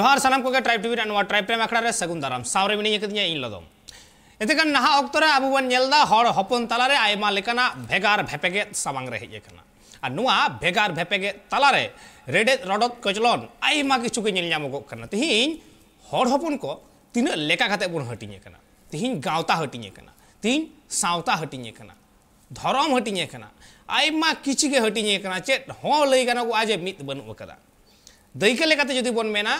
जोहार सामान को ट्राइब टीवी ट्राइब टाइम आखड़ा सगुन दाराम सावरे मिनिया इन लदम इतने का नहा वक्त अब बनपन तलारे आयाना भगार भेपेगे सामांग हजना भगार भेपेगे तलारे रेडे रडत कचलन किचुकेग तीन हपन को तीनाते बन हटिंग तीन गाँवता हटिंग तीन सांता हटिंग धरम हटिंग किचिगे हटिंग चेक हों लगा जे मित बनू दईक जुदी बन मेना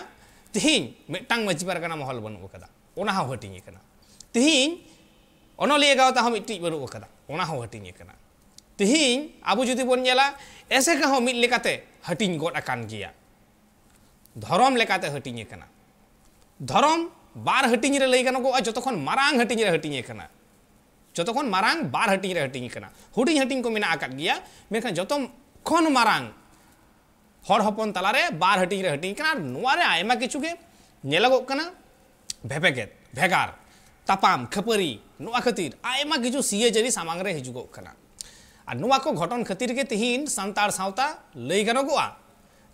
तीन मिट्टांग माजी पारगाना महल बनू हटिंग तीन अनलिया गावता मिट्टी बनू हटिंग तेहन अब जुदी बनला एसेका मिलते हटिंग गडन धरम लेकाते हटिंग धरम बार हटिंग लैगनोगा जो मारांग हटिंग हटिंग जो मारांग बार हटिंग हटिंग हटिंग हटिंग को मेखान जो मारांग हर हपन तला बार हटिंग हटिंग कना नोवारे आयमा भेगार तापाम खपरी नोवा खातिर आयमा किछु सीए जरी सामांग रे को घटन खातिर के तिहिन संताड़ सावता लई गनगोआ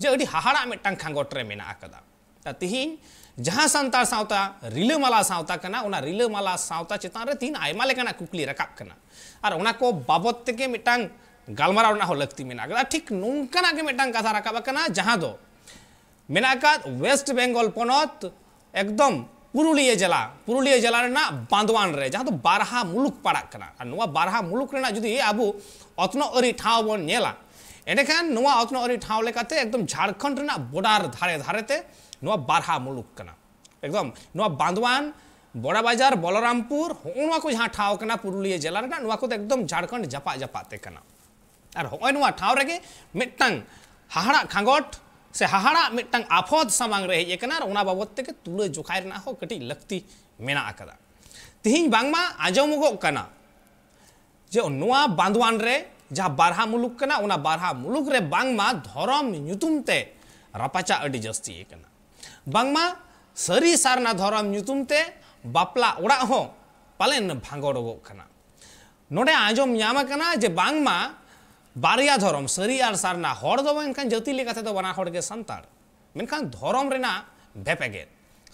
जे अडी हाहाड़ा मेटांग खांगोट रे मेना आकदा ता तिहिन जहां सावता रिलमाला सावता कना सावता चितान रे तीन आयमा लेकना कुकली रकाब और को बाबत तके मेटांग गलमारा लक्ति ठीक नौकाना मिट्टन कथा रखा जहाँ दो वेस्ट बेंगल पनत एकदम पुरुलिया जिला पुरुलिया जिला बांदवान रे जहाँ तो बारहा मुलुक पड़ा बारहा मुलुक जुदी अब अतनअरी ठाव बन एंडेखान अतनअरी ठाव लेकाते एकदम झारखंड बॉर्डर धारे धारेते बारहा मुलुक एकदम बांदवान बड़ा बाजार बलरामपुर हाँ ठाव पुरुलिया जिला एकदम झारखंड जपा जपाते और हमें ठाव रे मिट्टन हाहाड़ा से हाहाड़ा मिट्टन आफद सामांग रे हजना बाबद तक तुला जोखा कटी लगती मेना तीन आजमगना जे बांधवान रे जहाँ बारहा मुलुक बारहा मुलुक रे बांगमा धरम नुतुमते रापाचा अड़ी जास्ती बांगमा सारी सारना धरम नुतुमते बापला ओड़ा हो पालेन भांगड़गोना नोडे आजम नाम जे बांगमा बारिया धरम सरी और सारना हर दो इनखान जाति लेकाते दो बना हर के भेपेगे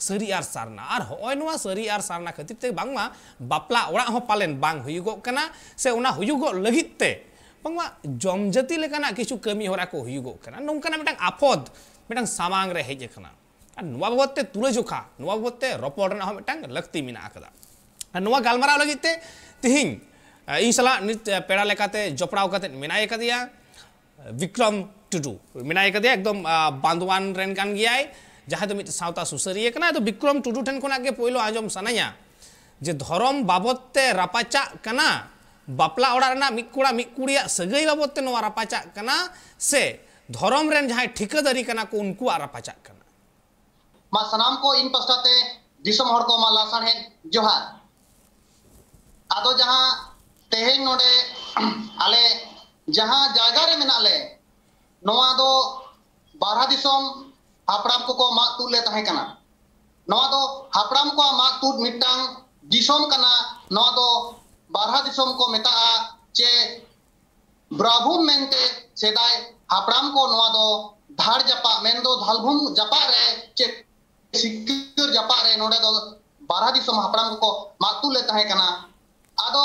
सरी और सारना और होय नवा और सारना खातिर ते बांगमा बापला ओड़ा हो पालन बांग हुयुगो से उना हुयुगो बांगमा जम जाति लेकाना किछु कमी होरा को हुयुगो कना नोंकाना मेटांग आफद मेटांग सामांग रे हेजे कना और नवा बाबते तुले जोखा नवा बाबते इन सला पेड़ा जपड़ा जपड़ाव विक्रम टुडू मेनाय एकदम बांदवान रेन कान गियाय जहां तो मित सावता तो विक्रम टुडू ठन कोना पोलो पोइलो आजम सनाया जे धर्म बाबते बापला कड़ा मि कुड़िया सगई बाबते से धरम रेन जहां ठिकादारी को उनको रापाचा सनाम को इन पश्चाते दिसम को जोहार जहां ᱛᱮᱦᱮᱧ ᱱᱚᱰᱮ ᱟᱞᱮ ᱡᱟᱦᱟᱸ ᱡᱟᱭᱜᱟ ᱨᱮ ᱢᱮᱱᱟᱜ ᱞᱮ ᱱᱚᱣᱟ ᱫᱚ ᱵᱟᱨᱦᱟ ᱫᱤᱥᱚᱢ ᱦᱟᱯᱲᱟᱢ ᱠᱚᱠᱚ ᱢᱟᱜ ᱛᱩᱫ ᱞᱮ ᱛᱟᱦᱮᱸ ᱠᱟᱱᱟ ᱱᱚᱣᱟ ᱫᱚ ᱦᱟᱯᱲᱟᱢ ᱠᱚᱣᱟᱜ ᱢᱟᱜ ᱛᱩᱫ ᱢᱤᱫᱴᱟᱝ ᱫᱤᱥᱚᱢ ᱠᱟᱱᱟ ᱱᱚᱣᱟ ᱫᱚ ᱵᱟᱨᱦᱟ ᱫᱤᱥᱚᱢ ᱠᱚ ᱢᱮᱛᱟᱜᱼᱟ ᱪᱮ ᱵᱨᱟᱵᱷᱩᱢ ᱢᱮᱱᱛᱮ ᱥᱮᱫᱟᱭ ᱦᱟᱯᱲᱟᱢ ᱠᱚ ᱱᱚᱣᱟ ᱫᱚ ᱫᱷᱟᱲ ᱡᱟᱯᱟᱜ ᱢᱮᱱ ᱫᱚ ᱫᱷᱟᱞᱵᱷᱩᱢ ᱡᱟᱯᱟᱜ ᱨᱮ ᱪᱮ ᱥᱤᱠᱟᱹᱨ ᱡᱟᱯᱟᱜ ᱨᱮ ᱱᱚᱰᱮ ᱫᱚ ᱵᱟᱨᱦᱟ ᱫᱤᱥᱚᱢ ᱦᱟᱯᱲᱟᱢ ᱠᱚᱠᱚ ᱢᱟᱜ ᱛᱩᱫ ᱞᱮ ᱛᱟᱦᱮᱸ ᱠᱟᱱᱟ ᱟᱫᱚ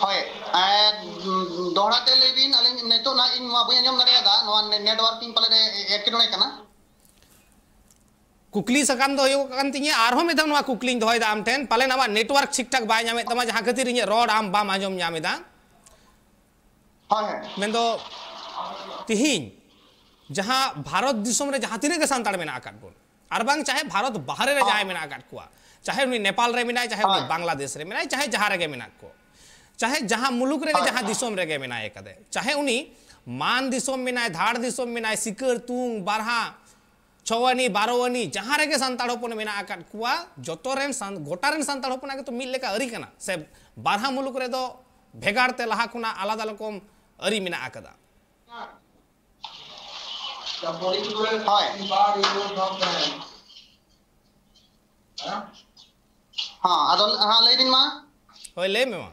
হয় আ দড়াতে লেবিন নহয় তো না ইন মবিয়া নাম নড়িয়া দা নওয়ান নেটওয়ার্কিং পালে এড কি নয়েকানা কুকলি সকান দয় কন্তি আর হো মে দন কুকলিং দয় দামতেন পালে নামা নেটওয়ার্ক ঠিকঠাক বাই জামে তমা জহা গতির রি রোড আম বাম আম জামে দা হয় হ্যাঁ মেন তো তিহি জহা ভারত দিশম রে জহা তিনে কে শান্তাড় মিনা আকাত গোন আর বাং চাহে ভারত বহারে লে যায় মিনা আকাত কুয়া চাহে নেপাল রে মিনা চাহে বাংলাদেশ রে মিনা চাহে জহা রে মিনা चाहे जहां मुलुक रेगे हाँ। जहां दिसोम रेगे मिनाय कदे चाहे उनी मान दिसोम मिनाय धार दिसोम मिनाय सिकर तुंग बारहा छवानी बारोवानी जहां रेगे संताल होपन मिना आकाट कुआ जोतो रेन गोटा रेन संताल होपन तो मिल लेका अरी कना से बारहा मुलुक रे दो तो भेगार ते लहा कुना अलग अलग कोम अरी मिना आकदा हाँ अदल हाँ ले मे माँ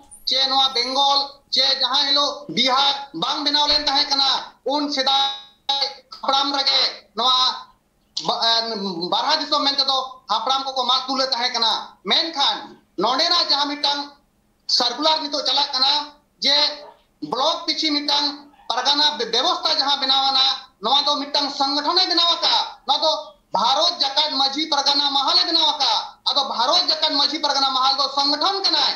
चे बेंगल चे जहां हिलो बिहार बांग बनाव लेन कना उन सेदा हपड़ाम रगे नवा बारहा दिसम मेंते तो हपड़ाम को को मार तुले तहे कना मेन खान नोडे जहां मिटांग सर्कुलर नितो चला कना जे ब्लॉक पिछि मिटांग परगाना व्यवस्था जहां बनावाना नवा तो मिटांग संगठन बनावाका ना तो भारत जकात मजी परगाना महल बनावाका अतो भारत जकात मजी परगाना महल तो संगठन कना है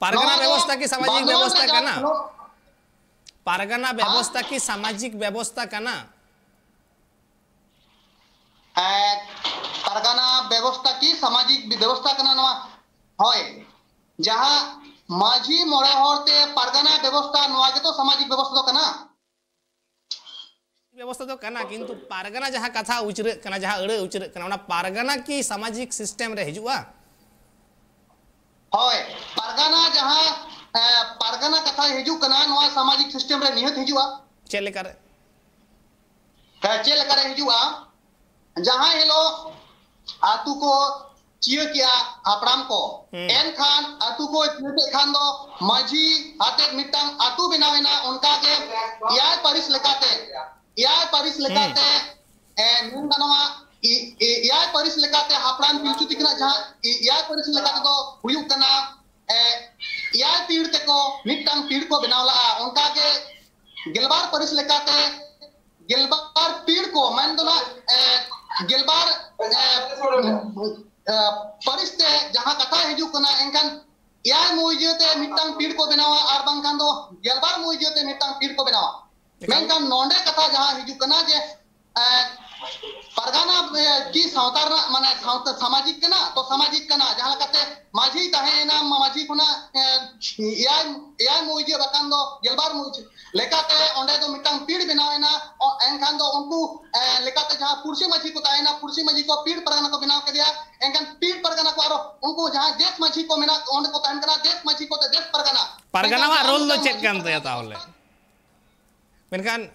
परगना हाँ? व्यवस्था की सामाजिक व्यवस्था का ना परगना व्यवस्था की सामाजिक व्यवस्था का ना परगना व्यवस्था की सामाजिक व्यवस्था का ना होय जहा माझी मोड़े होते परगना व्यवस्था नवा के तो सामाजिक व्यवस्था तो का ना व्यवस्था तो करना किंतु पारगना जहां कथा उचर करना जहां अड़े उचर करना पारगना की सामाजिक सिस्टम रे ᱦᱳᱭ ᱯᱟᱨᱜᱟᱱᱟ ᱡᱟᱦᱟᱸ ᱯᱟᱨᱜᱟᱱᱟ ᱠᱟᱛᱷᱟ ᱦᱤᱡᱩᱜ ᱠᱟᱱᱟ ᱱᱚᱣᱟ ᱥᱟᱢᱟᱡᱤᱠ ᱥᱤᱥᱴᱮᱢ ᱨᱮ ᱱᱤᱦᱟᱹᱛ ᱦᱤᱡᱩᱜᱼᱟ ᱪᱮᱫ ᱞᱮᱠᱟ ᱨᱮ ᱦᱮᱸ ᱪᱮᱫ ᱞᱮᱠᱟ ᱨᱮ ᱦᱤᱡᱩᱜᱼᱟ ᱡᱟᱦᱟᱸ ᱦᱤᱞᱳᱜ ᱟᱛᱩ ᱠᱚ चिया किया आपराम को एन खान अतु को चियते खान दो माझी आते मिटंग अतु बिना बिना उनका के यार परिस लगाते यार परिस लगाते ए नुन गनवा एआई परीस लगाते हापड़ान पिलचु तिकना जहां एआई परीस लगाते तो हुयुग कना एआई पीड़ ते को मिटंग पीड़ को बनावला उनका के गिलबार परीस लगाते गिलबार पीड़ को मन दोला गिलबार परीस ते जहां कथा हिजुग कना एंकन एआई मुइजेते मिटंग पीड़ को बनावा आर बंगखान दो गिलबार मुइजेते मिटंग पीड़ को बनावा मेनकन नोंडे कथा जहां परगना की सावतार सामाजिक कना तो सामाजिक कना जहाँ माझी तहे ना माझी खुना या या मुझे बकान दो गेलबार मुझे लेकाते ओंडे दो मिटंग पीड़ बनावे ना और एनखान दो उनको लेकाते जहाँ पुरसी माझी को ताए ना पुरसी माझी को पीड़ परगना को बनाव के दिया पीड़ परगना को आरो उनको जहाँ देश माझी को मिना ओंडे को तहन देश माझी को ते देश परगना परगना वा रोल तो दो चेक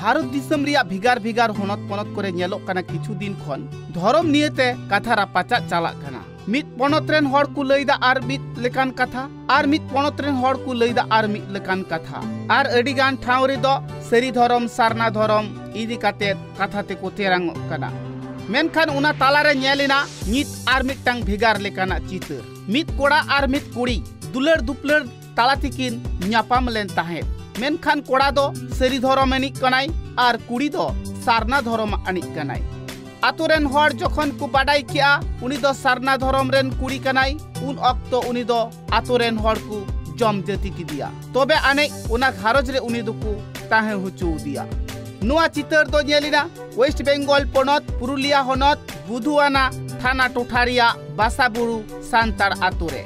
भारत दिसम रिया भिगार भिगार होनत पनत करे नेलो कना किछु दिन खन धर्म नियते कथा रापाचा चला कना ᱢᱤᱫ ᱯᱚᱱᱚᱛ ᱨᱮᱱ ᱦᱚᱲ ᱠᱚ ᱞᱟᱹᱭᱫᱟ ᱟᱨ ᱢᱤᱫ ᱞᱮᱠᱟᱱ ᱠᱟᱛᱷᱟ ᱟᱨ ᱢᱤᱫ ᱯᱚᱱᱚᱛ ᱨᱮᱱ ᱦᱚᱲ ᱠᱚ ᱞᱟᱹᱭᱫᱟ ᱟᱨ ᱢᱤᱫ ᱞᱮᱠᱟᱱ ᱠᱟᱛᱷᱟ ᱟᱨ ᱟᱹᱰᱤᱜᱟᱱ ᱴᱷᱟᱶ ᱨᱮᱫᱚ ᱥᱟᱹᱨᱤ ᱫᱷᱚᱨᱚᱢ ᱥᱟᱨᱱᱟ ᱫᱷᱚᱨᱚᱢ ᱤᱫᱤ ᱠᱟᱛᱮᱫ ᱠᱟᱛᱷᱟ ᱛᱮᱠᱚ ᱛᱮᱨᱟᱝᱚᱜ ᱠᱟᱱᱟ ᱢᱮᱱᱠᱷᱟᱱ ᱚᱱᱟ ᱛᱟᱞᱟᱨᱮ ᱧᱮᱞᱮᱱᱟ ᱱᱤᱛ ᱟᱨ ᱢᱤᱫᱴᱟᱝ ᱵᱷᱮᱜᱟᱨ ᱞᱮᱠᱟᱱᱟᱜ ᱪᱤᱛᱟᱹᱨ ᱢᱤᱫ ᱠᱚᱲᱟ ᱟᱨ ᱢᱤᱫ ᱠᱩᱲᱤ ᱫᱩᱞᱟᱹᱲ ᱫᱩᱯᱞᱟᱹᱲ ᱛᱟᱞᱟ ᱛᱮᱠᱤᱱ ᱧᱟᱯᱟᱢ ᱞᱮᱱ ᱛᱟᱦᱮᱸᱫ ᱢᱮᱱᱠᱷᱟᱱ ᱠᱚᱲᱟ ᱫᱚ ᱥᱟᱹᱨᱤ ᱫᱷᱚᱨᱚᱢ ᱟᱹᱱᱤᱡ ᱠᱟᱱᱟᱭ ᱟᱨ ᱠᱩᱲᱤ ᱫᱚ ᱥᱟᱨᱱᱟ ᱫᱷᱚᱨᱚᱢ ᱟᱹᱱᱤᱡ ᱠᱟᱱᱟᱭ ᱟᱛᱳ ᱨᱮᱱ ᱦᱚᱲ ᱡᱚᱠᱷᱚᱱ ᱠᱚ ᱵᱟᱰᱟᱭ ᱠᱮᱜᱼᱟ ᱩᱱᱤ ᱫᱚ ᱥᱟᱨᱱᱟ ᱫᱷᱚᱨᱚᱢ ᱨᱮᱱ ᱠᱩᱲᱤ ᱠᱟᱱᱟᱭ ᱩᱱ ᱚᱠᱛᱚ ᱩᱱᱤ ᱫᱚ ᱟᱛᱳ ᱨᱮᱱ ᱦᱚᱲ ᱠᱚ ᱡᱚᱢ ᱡᱟᱹᱛᱤ ᱠᱮᱫᱮᱭᱟ ᱛᱚᱵᱮ ᱟᱹᱱᱤᱡ ᱚᱱᱟ ᱜᱷᱟᱨᱚᱸᱡᱽ ᱨᱮ ᱩᱱᱤ ᱫᱚᱠᱚ ᱛᱟᱦᱮᱸ ᱦᱚᱪᱚ ᱱᱚᱣᱟ ᱪᱤᱛᱟᱹᱨ ᱫᱚ ᱧᱮᱞᱮᱱᱟ ᱳᱭᱮᱥᱴ ᱵᱮᱝᱜᱚᱞ ᱯᱚᱱᱚᱛ ᱯᱩᱨᱩᱞᱤᱭᱟ ᱦᱚᱱᱚᱛ ᱵᱩᱫᱷᱩᱣᱟᱱᱟ ᱛᱷᱟᱱᱟ ᱴᱚᱴᱷᱟ ᱨᱮᱭᱟᱜ ᱵᱟᱥᱟᱵᱩᱨᱩ ᱥᱟᱱᱛᱟᱲ ᱟᱹᱛᱩ ᱨᱮ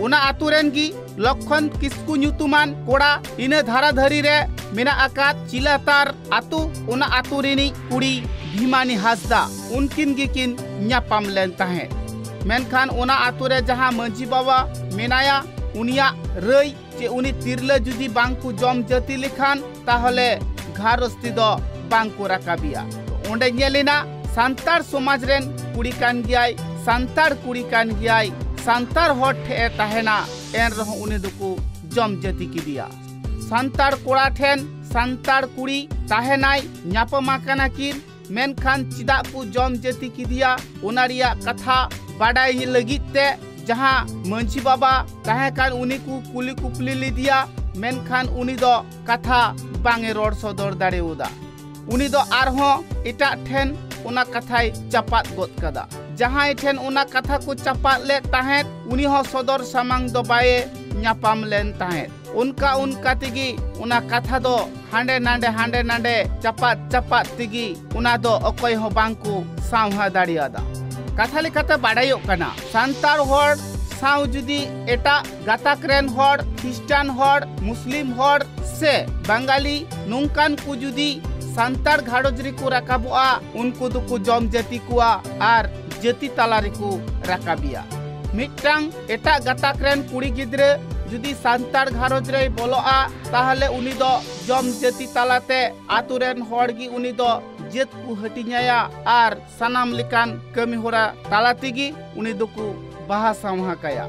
ᱚᱱᱟ ᱟᱛᱩ ᱨᱮᱱ ᱜᱮ ᱞᱚᱠᱷᱚᱱ ᱠᱤᱥᱠᱩ ᱧᱩᱛᱩᱢᱟᱱ ᱠᱚᱲᱟ ᱤᱱᱟᱹ ᱫᱷᱟᱨᱟᱫᱷᱟᱨᱤ ᱨᱮ ᱢᱮᱱᱟᱜ ᱟᱠᱟᱫ ᱪᱤᱞᱟᱛᱟᱨ ᱟᱛᱩ ᱚᱱᱟ ᱟᱛᱩ ᱨᱤᱱᱤᱡ ᱠᱩᱲᱤ ᱵᱷᱤᱢᱟᱱᱤ ᱦᱟᱸᱥᱫᱟ ᱩᱱᱠᱤᱱ ᱜᱮᱠᱤᱱ ᱧᱟᱯᱟᱢ ᱞᱮᱱ ᱛᱟᱦᱮᱸ ᱢᱮᱱᱠᱷᱟᱱ ᱚᱱᱟ ᱟᱛᱩ ᱨᱮ ᱡᱟᱦᱟᱸ ᱢᱟᱺᱡᱷᱤ ᱵᱟᱵᱟ ᱢᱮᱱᱟᱭᱟ ᱩᱱᱤᱭᱟᱜ ᱨᱟᱹᱭ ᱪᱮ ᱩᱱᱤ ᱛᱤᱨᱞᱟᱹ ᱡᱩᱫᱤ ᱵᱟᱝᱠᱚ ᱡᱚᱢ ᱡᱟᱹᱛᱤ ᱞᱮᱠᱷᱟᱱ ᱛᱟᱦᱚᱞᱮ ᱜᱷᱟᱨᱚᱸᱡᱽ ᱛᱮᱫᱚ ᱵᱟᱝᱠᱚ ᱨᱟᱠᱟᱵᱮᱭᱟ ᱚᱸᱰᱮ ᱧᱮᱞᱮᱱᱟ ᱥᱟᱱᱛᱟᱲ ᱥᱚᱢᱟᱡᱽ ᱨᱮᱱ ᱠᱩᱲᱤ ᱠᱟᱱ ᱜᱮᱭᱟᱭ ᱥᱟᱱᱛᱟᱲ ᱠᱩᱲᱤ ᱠᱟᱱ ᱜᱮᱭᱟᱭ ᱥᱟᱱᱛᱟᱲ ᱦᱚᱲ ᱴᱷᱮᱱ ᱮ ᱛᱟᱦᱮᱱᱟ ᱮᱱ ᱨᱮᱦᱚᱸ ᱩᱱᱤ ᱫᱚᱠᱚ ᱡᱚᱢ ᱡᱟᱹᱛᱤ ᱠᱮᱫᱮᱭᱟ ᱥᱟᱱᱛᱟᱲ ᱠᱚᱲᱟ ᱴᱷᱮᱱ ᱥᱟᱱᱛᱟᱲ ᱠᱩᱲᱤ ᱛᱟᱦᱮᱱᱟᱭ ᱧᱟᱯᱟᱢ ᱟᱠᱟᱱᱟ ᱠᱤᱱ ᱢᱮᱱᱠᱷᱟᱱ ᱪᱮᱫᱟᱜ ᱠᱚ ᱡᱚᱢ ᱡᱟᱹᱛᱤ ᱠᱮᱫᱮᱭᱟ ᱚᱱᱟ ᱨᱮᱭᱟᱜ ᱠᱟᱛᱷᱟ ᱵᱟᱰᱟᱭ ᱞᱟᱹᱜᱤᱫ ᱛᱮ ᱡᱟᱦᱟᱸ ᱢᱟᱺᱡᱷᱤ ᱵᱟᱵᱟ ᱛᱟᱦᱮᱸ ᱠᱟᱱ ᱩᱱᱤ ᱠᱚ ᱠᱩᱞᱤ ᱠᱩᱯᱞᱤ ᱞᱮᱫᱮᱭᱟ ᱢᱮᱱᱠᱷᱟᱱ ᱩᱱᱤ ᱫᱚ ᱠᱟᱛᱷᱟ ᱵᱟᱝ ᱮ ᱨᱚᱲ ᱥᱚᱫᱚᱨ ᱫᱟᱲᱮᱣᱟᱫᱟ ᱩᱱᱤ ᱫᱚ ᱟᱨᱦᱚᱸ ᱮᱴᱟᱜ ᱴᱷᱮᱱ ᱚᱱᱟ ᱠᱟᱛᱷᱟᱭ ᱪᱟᱯᱟᱫ ᱜᱚᱫ ᱠᱟᱫᱟ ᱡᱟᱦᱟᱸᱭ ᱴᱷᱮᱱ ᱚᱱᱟ ᱠᱟᱛᱷᱟ ᱠᱚ ᱪᱟᱯᱟᱫ ᱞᱮᱫ ᱛᱟᱦᱮᱸᱫ ᱩᱱᱤ ᱦᱚᱸ ᱥᱚᱫᱚᱨ ᱥᱟᱢᱟᱝ ᱫᱚ ᱵᱟᱭᱮ ᱧᱟᱯᱟᱢ ᱞᱮᱱ ᱛᱟᱦᱮᱸᱫ उनका उनका तिगी उना कथा दो हांडे नांडे हांडे नांडे चपात चपात तिगी उना दो अकोय हो बांकु सावहा दाड़ियादा कथा लेखाते बाड़ायोग कना संतार होड़ साव जुदी एटा गाताक रेन होड़ ख्रिस्टान होड़ मुस्लिम होड़ से बंगाली नुंकान को जुदी संतार घाड़ोजरी को रकाबुआ उनको दो को जम जाति कुआ आर ᱡᱟᱹᱛᱤ ᱛᱟᱞᱟ ᱨᱮᱠᱚ ᱨᱟᱠᱟᱵᱮᱭᱟ ᱢᱤᱫᱴᱟᱝ ᱮᱴᱟᱜ ᱜᱟᱛᱟᱠ ᱨᱮᱱ ᱠᱩᱲᱤ ᱜᱤᱫᱽᱨᱟᱹ ᱡᱩᱫᱤ ᱥᱟᱱᱛᱟᱲ ᱜᱷᱟᱨᱚᱸᱡᱽ ᱨᱮᱭ ᱵᱚᱞᱚᱜᱼᱟ ᱛᱟᱦᱞᱮ ᱩᱱᱤ ᱫᱚ ᱡᱚᱢ ᱡᱟᱹᱛᱤ ᱛᱟᱞᱟᱛᱮ ᱟᱛᱳ ᱨᱮᱱ ᱦᱚᱲ ᱜᱮ ᱩᱱᱤ ᱫᱚ ᱡᱟᱹᱛ ᱠᱚ ᱦᱟᱹᱴᱤᱧᱟᱭᱟ ᱟᱨ ᱥᱟᱱᱟᱢ ᱞᱮᱠᱟᱱ ᱠᱟᱹᱢᱤ ᱦᱚᱨᱟ ᱛᱟᱞᱟ ᱛᱮᱜᱮ ᱩᱱᱤ ᱫᱚᱠᱚ ᱵᱟᱦᱟ ᱥᱟᱢᱦᱟ ᱠᱟᱭᱟ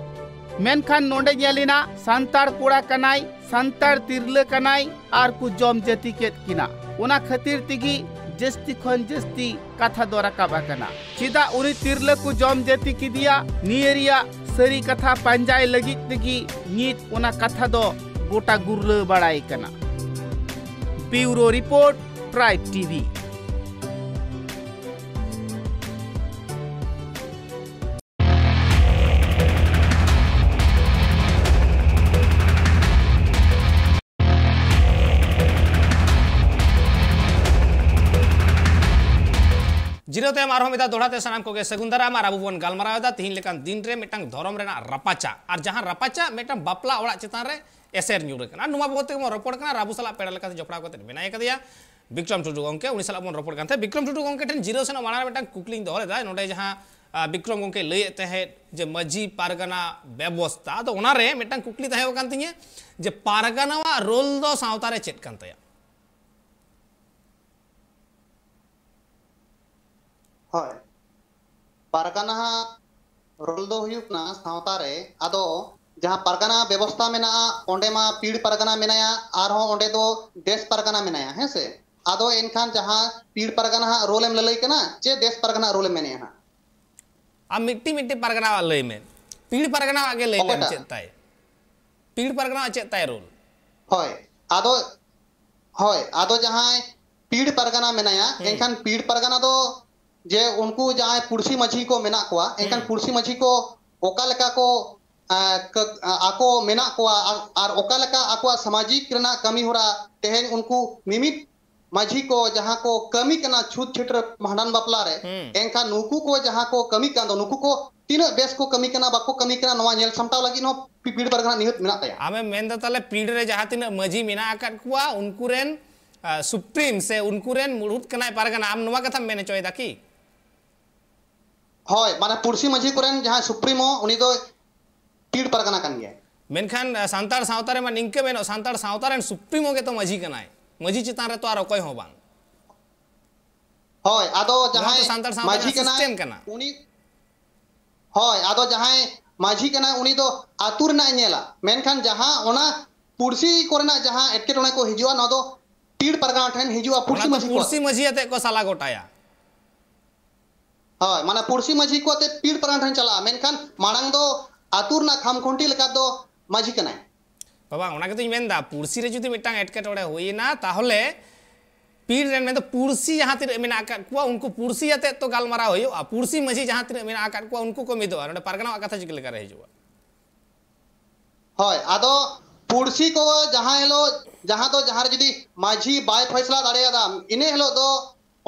ᱢᱮᱱᱠᱷᱟᱱ ᱱᱚᱰᱮ ᱧᱮᱞᱮᱱᱟ ᱥᱟᱱᱛᱟᱲ ᱠᱚᱲᱟ ᱠᱟᱱᱟᱭ ᱥᱟᱱᱛᱟᱲ ᱛᱤᱨᱞᱟᱹ ᱠᱟᱱᱟᱭ ᱟᱨ ᱠᱚ ᱡᱚᱢ ᱡᱟᱹᱛᱤ ᱠᱮᱫ ᱠᱤᱱᱟ ᱚᱱᱟ ᱠᱷᱟᱹᱛᱤᱨ ᱛᱮᱜᱮ ᱡᱟᱹᱥᱛᱤ ᱠᱟᱛᱷᱟ ᱫᱚ ᱨᱟᱠᱟᱵ ᱟᱠᱟᱱᱟ ᱪᱮᱫᱟᱜ ᱩᱱᱤ ᱛᱤᱨᱞᱟᱹ ᱠᱚ ᱡᱚᱢ ᱡᱟᱹᱛᱤ ᱠᱮᱫᱮᱭᱟ ᱱᱤᱭᱟᱹ ᱨᱮᱭᱟᱜ ᱥᱟᱹᱨᱤ ᱠᱟᱛᱷᱟ ᱯᱟᱸᱡᱟᱭ ᱞᱟᱹᱜᱤᱫ ᱛᱮᱜᱮ ᱱᱤᱛ ᱚᱱᱟ ᱠᱟᱛᱷᱟ ᱫᱚ ᱜᱚᱴᱟ ᱜᱩᱨᱞᱟᱹ ᱵᱟᱲᱟᱭ ᱠᱟᱱᱟ ᱵᱤউᱨᱳ ᱨᱤᱯᱳᱨᱴ ᱴᱨᱟᱭᱤᱵ ᱴᱤᱵᱷᱤ जिरोते मारहमेदा दौड़ाते सामान को सेगुंदारा मार अबुबन गलमारा तीन दिन में धरम रपाचा और जहाँ रपाचा मेट बापला चितान एसर नुरू बाबद रोपड़ा रबू साल पेड़ जपड़ा मेना विक्रम टुडु गंके साल रोपड़ा विक्रम टुडु गंके जिरो से मांगा कुकली दौरे ना विक्रम गंके लैसे जे मजी पारगाना व्यवस्था अब तो कुकली तहकती जे पारगानवा रोल तो सातारे चेक कर ᱦᱳᱭ ᱯᱟᱨᱜᱟᱱᱟ ᱨᱳᱞ ᱫᱚ ᱦᱩᱭᱩᱜ ᱠᱟᱱᱟ ᱥᱟᱶᱛᱟ ᱨᱮ ᱟᱫᱚ ᱡᱟᱦᱟᱸ ᱯᱟᱨᱜᱟᱱᱟ ᱵᱮᱵᱚᱥᱛᱷᱟ ᱢᱮᱱᱟᱜᱼᱟ ᱚᱸᱰᱮ ᱢᱟ ᱯᱤᱲ ᱯᱟᱨᱜᱟᱱᱟ ᱢᱮᱱᱟᱭᱟ ᱟᱨᱦᱚᱸ ᱚᱸᱰᱮ ᱫᱚ ᱫᱮᱥ ᱯᱟᱨᱜᱟᱱᱟ ᱢᱮᱱᱟᱭᱟ ᱦᱮᱸ ᱥᱮ ᱟᱫᱚ ᱮᱱᱠᱷᱟᱱ ᱡᱟᱦᱟᱸ ᱯᱤᱲ ᱯᱟᱨᱜᱟᱱᱟ ᱦᱟᱸᱜ ᱨᱳᱞ ᱮᱢ ᱞᱟᱹᱞᱟᱹᱭ ᱠᱟᱱᱟ ᱪᱮ ᱫᱮᱥ ᱯᱟᱨᱜᱟᱱᱟ ᱨᱳᱞ ᱮᱢ ᱢᱮᱱᱮᱭᱟ ᱦᱟᱸᱜ ᱟᱢ ᱢᱤᱫᱴᱤᱡ ᱢᱤᱫᱴᱤᱡ ᱯᱟᱨᱜᱟᱱᱟ ᱞᱟᱹᱭ ᱢᱮ ᱯᱤᱲ ᱯᱟᱨᱜᱟᱱᱟ ᱜᱮ ᱞᱟᱹᱭ ᱞᱮᱢ ᱪᱮᱫ ᱛᱟᱭ ᱯᱤᱲ ᱯᱟᱨᱜᱟᱱᱟ ᱪᱮᱫ ᱛᱟᱭ ᱨᱳᱞ ᱦᱳᱭ ᱟᱫᱚ ᱦᱳᱭ ᱟᱫᱚ ᱡᱟᱦᱟᱸᱭ ᱯᱤᱲ ᱯᱟᱨᱜᱟᱱᱟ ᱢᱮᱱᱟᱭᱟ ᱮᱱᱠᱷᱟᱱ ᱯᱤᱲ ᱯᱟᱨᱜᱟᱱᱟ ᱫᱚ जे उनको जहाँ पुड़ी माझी को मना हम्म। को एन पुड़ी माझी को आको मना को सामाजिक कमी हरा तेहन उनको मिमित माझी को जहाँ को कमी कना छूत छिटर महानान बापला रे हम्म। एनका को जहाँ को कमी कांदो नुकु को तीनों बेस को कमी कना बाको कमी कना नवा नेल समटाव लगिन हो पीड़ परगना निहत मना तया आमे मेन द तो पीड़ रे जहाँ तीन माझी मना आकर कुआ उनकु सुप्रीम से उनकु रेन मुड़ुत कना परगना आम नवा कथा मेने चोय दाकी ᱦᱳᱭ ᱢᱟᱱᱮ ᱯᱩᱲᱥᱤ ᱢᱟᱹᱡᱷᱤ ᱠᱚᱨᱮᱱ ᱡᱟᱦᱟᱸ ᱥᱩᱯᱨᱤᱢᱚ ᱩᱱᱤ ᱫᱚ ᱯᱤᱲ ᱯᱟᱨᱜᱟᱱᱟ ᱠᱟᱱ ᱜᱮᱭᱟ ᱢᱮᱱᱠᱷᱟᱱ ᱥᱟᱱᱛᱟᱲ ᱥᱟᱶᱛᱟ ᱨᱮᱢᱟ ᱱᱤᱝᱠᱟᱹ ᱢᱮᱱᱚᱜ ᱥᱟᱱᱛᱟᱲ ᱥᱟᱶᱛᱟ ᱨᱮᱱ ᱥᱩᱯᱨᱤᱢᱚ ᱜᱮᱛᱚ ᱢᱟᱹᱡᱷᱤ ᱠᱟᱱᱟᱭ ᱢᱟᱹᱡᱷᱤ ᱪᱮᱛᱟᱱ ᱨᱮᱛᱚ ᱟᱨ ᱚᱠᱚᱭ ᱦᱚᱸ ᱵᱟᱝ ᱦᱳᱭ ᱟᱫᱚ ᱡᱟᱦᱟᱸᱭ ᱥᱟᱱᱛᱟᱲ ᱥᱟᱶᱛᱟ ᱨᱮᱱ ᱥᱤᱥᱴᱮᱢ ᱠᱟᱱᱟ ᱩᱱᱤ ᱦᱳᱭ ᱟᱫᱚ ᱡᱟᱦᱟᱸᱭ ᱢᱟᱹᱡᱷᱤ ᱠᱟᱱᱟ ᱩᱱᱤ ᱫᱚ ᱟᱛᱩ ᱨᱮᱱᱟᱜ ᱧᱮᱞᱟ ᱢᱮᱱᱠᱷᱟᱱ ᱡᱟᱦᱟᱸ ᱚᱱᱟ ᱯᱩᱲᱥᱤ ᱠᱚᱨᱮᱱᱟᱜ ᱡᱟᱦᱟᱸ ᱮᱴᱠᱮᱴᱚᱬᱮ ᱠᱚ ᱦᱤᱡᱩᱜᱼᱟ ᱱᱚᱣᱟ ᱫᱚ ᱯᱤᱲ ᱯᱟᱨᱜᱟᱱᱟ ᱴᱷᱮᱱ ᱦᱤᱡᱩᱜᱼᱟ ᱯᱩᱲᱥᱤ ᱢᱟᱹᱡᱷᱤ ᱯᱩᱲᱥᱤ ᱢᱟᱹᱡᱷᱤ ᱟᱛᱮ ᱠᱚ ᱥᱟᱞᱟ ᱜᱚᱴᱟᱭᱟ হয় মানা පු르સી મજી કુતે પીડ પ્રાંત હૈ ચલા મેન칸 માણાંગ દો આતુર ના ખામખંટી લકા દો માજી કનય બાબા ઓના કે તી મેનદા પુ르સી રે જુદી મેટા એડકેટ ઓડે હોઈ ના તાહલે પીડ રે મેન તો પુ르સી જાહત મેના કા કુઆ ઉનકુ પુ르સી આતે તો ગાલ મરા હોયો આ પુ르સી મજી જાહત મેના કા કુઆ ઉનકુ કો મીદો ઓર પરગામ કાથા ચિકલ કર હૈ જો હાય આદો પુ르સી કો જાહા હેલો જાહા તો જહાર જુદી માજી બાય ફેસલા લડે આદામ ઇને હેલો દો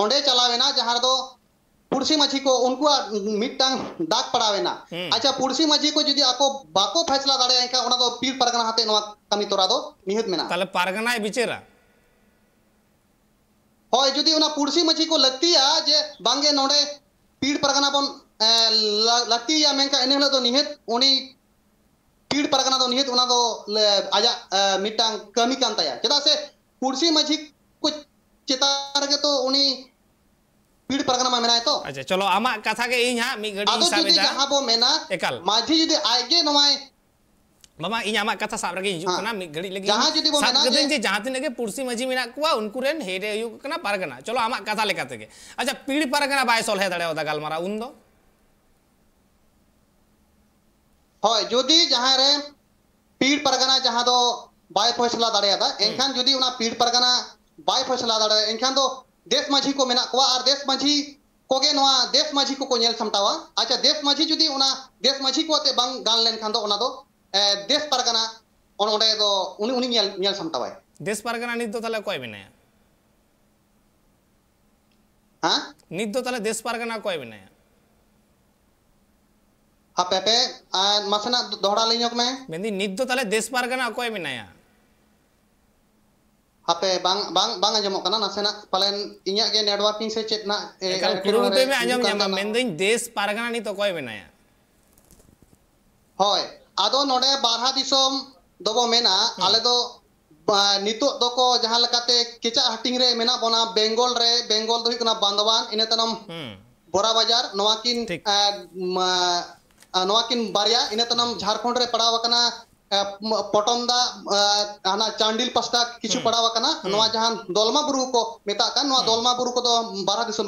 ઓંડે ચલાવેના જાહાર તો पुड़सी मछी को उनको मिड दाग पड़ावेना हम्म। अच्छा पुड़सी मछी को जुदी आको बाको फैसला दाड़े का ओना तो पीर परगना हाते नवा कमी तोरा दो तो निहित मेना ताले परगना है बिचेरा होय हाँ, जुदी ओना पुड़सी मछी को लगती आ जे बांगे नोडे पीर परगना बन लगती या मेनका एने हलो तो निहित उनी पीर परगना तो निहित तो आजा कमी कांताया चदा से पुड़सी मछी को चेतार के तो उनी स्पीड प्रोग्राम तो अच्छा चलो आम कथा जी आगे बाबा इन आम कथा साब रही हजन लगे जहाँ तीन पुड़ी माजी मे उनको हेरे पारगना चलो आम कथा अच्छा पीढ़ी पारगना बै सलहे दाड़ा गलमारा उन पीढ़ पारगना जहाँ बै फैसला दाखान हम्म। जो पीढ़ पारगना बै फैसला दाखान देश माझी को मेना कोवा आर देश माझी कोगे नोआ देश माझी को को नेल समटावा अच्छा देश माझी जुदी उना देश माझी को ते बंग गान लेन खान दो उना दो देश परगना ओन ओडे दो उनी उनी नेल नेल समटावा देश परगना नि तो तले कोई भी हां नि तो तले देश परगना कोई भी नहीं हां पेपे आ मसना दोहरा लियो में मेंदी नि तो तले देश परगना कोई भी नहीं ᱦᱟᱯᱮ ᱵᱟᱝ ᱵᱟᱝ ᱵᱟᱝ ᱟᱸᱡᱚᱢᱚᱜ ᱠᱟᱱᱟ ᱱᱟᱥᱮᱱᱟᱜ ᱯᱟᱞᱮᱱ ᱤᱧᱟᱹᱜ ᱜᱮ ᱱᱮᱴᱣᱟᱨᱠᱤᱝ ᱥᱮ ᱪᱮᱫ ᱱᱟᱜ ᱠᱩᱨᱩᱢᱩᱴᱩᱭ ᱢᱮ ᱟᱸᱡᱚᱢ ᱧᱟᱢᱟ ᱢᱮᱱᱫᱟᱹᱧ ᱫᱮᱥ ᱯᱟᱨᱜᱟᱱᱟ ᱱᱤᱛᱚᱜ ᱚᱠᱚᱭ ᱢᱮᱱᱟᱭᱟ ᱦᱳᱭ ᱟᱫᱚ ᱱᱚᱰᱮ ᱵᱟᱨᱦᱟ ᱫᱤᱥᱚᱢ ᱫᱚᱵᱚ ᱢᱮᱱᱟ ᱟᱞᱮ ᱫᱚ ᱱᱤᱛᱚᱜ ᱫᱚᱠᱚ ᱡᱟᱦᱟᱸ ᱞᱮᱠᱟᱛᱮ ᱠᱮᱪᱟᱜ ᱦᱟᱹᱴᱤᱝ ᱨᱮ ᱢᱮᱱᱟᱜ ᱵᱚᱱᱟ ᱵᱮᱝᱜᱚᱞ ᱨᱮ ᱵᱮᱝᱜᱚᱞ ᱫᱚ ᱦᱩᱭᱩᱜ ᱠᱟᱱᱟ ᱵᱟᱸᱫᱣᱟᱱ ᱤᱱᱟᱹ ᱛᱟᱭᱱᱚᱢ ᱵᱚᱨᱟ ᱵᱟᱡᱟᱨ ᱱᱚᱣᱟ ᱠᱤᱱ ᱱᱚᱣᱟ ᱠᱤᱱ ᱵᱟᱨᱭᱟ ᱤᱱᱟᱹ ᱛᱟᱭᱱᱚᱢ ᱡᱷᱟᱲᱠᱷᱚᱸᱰ ᱨᱮ ᱯᱟᱲᱟᱣ ᱟᱠᱟᱱᱟ पटंदा आना चांडिल पास्टा किछु हम्म। पड़ावा कना हम्म। दलमा बुरु को मेता का नोआ हम्म। दलमा बुरु को तो दिसम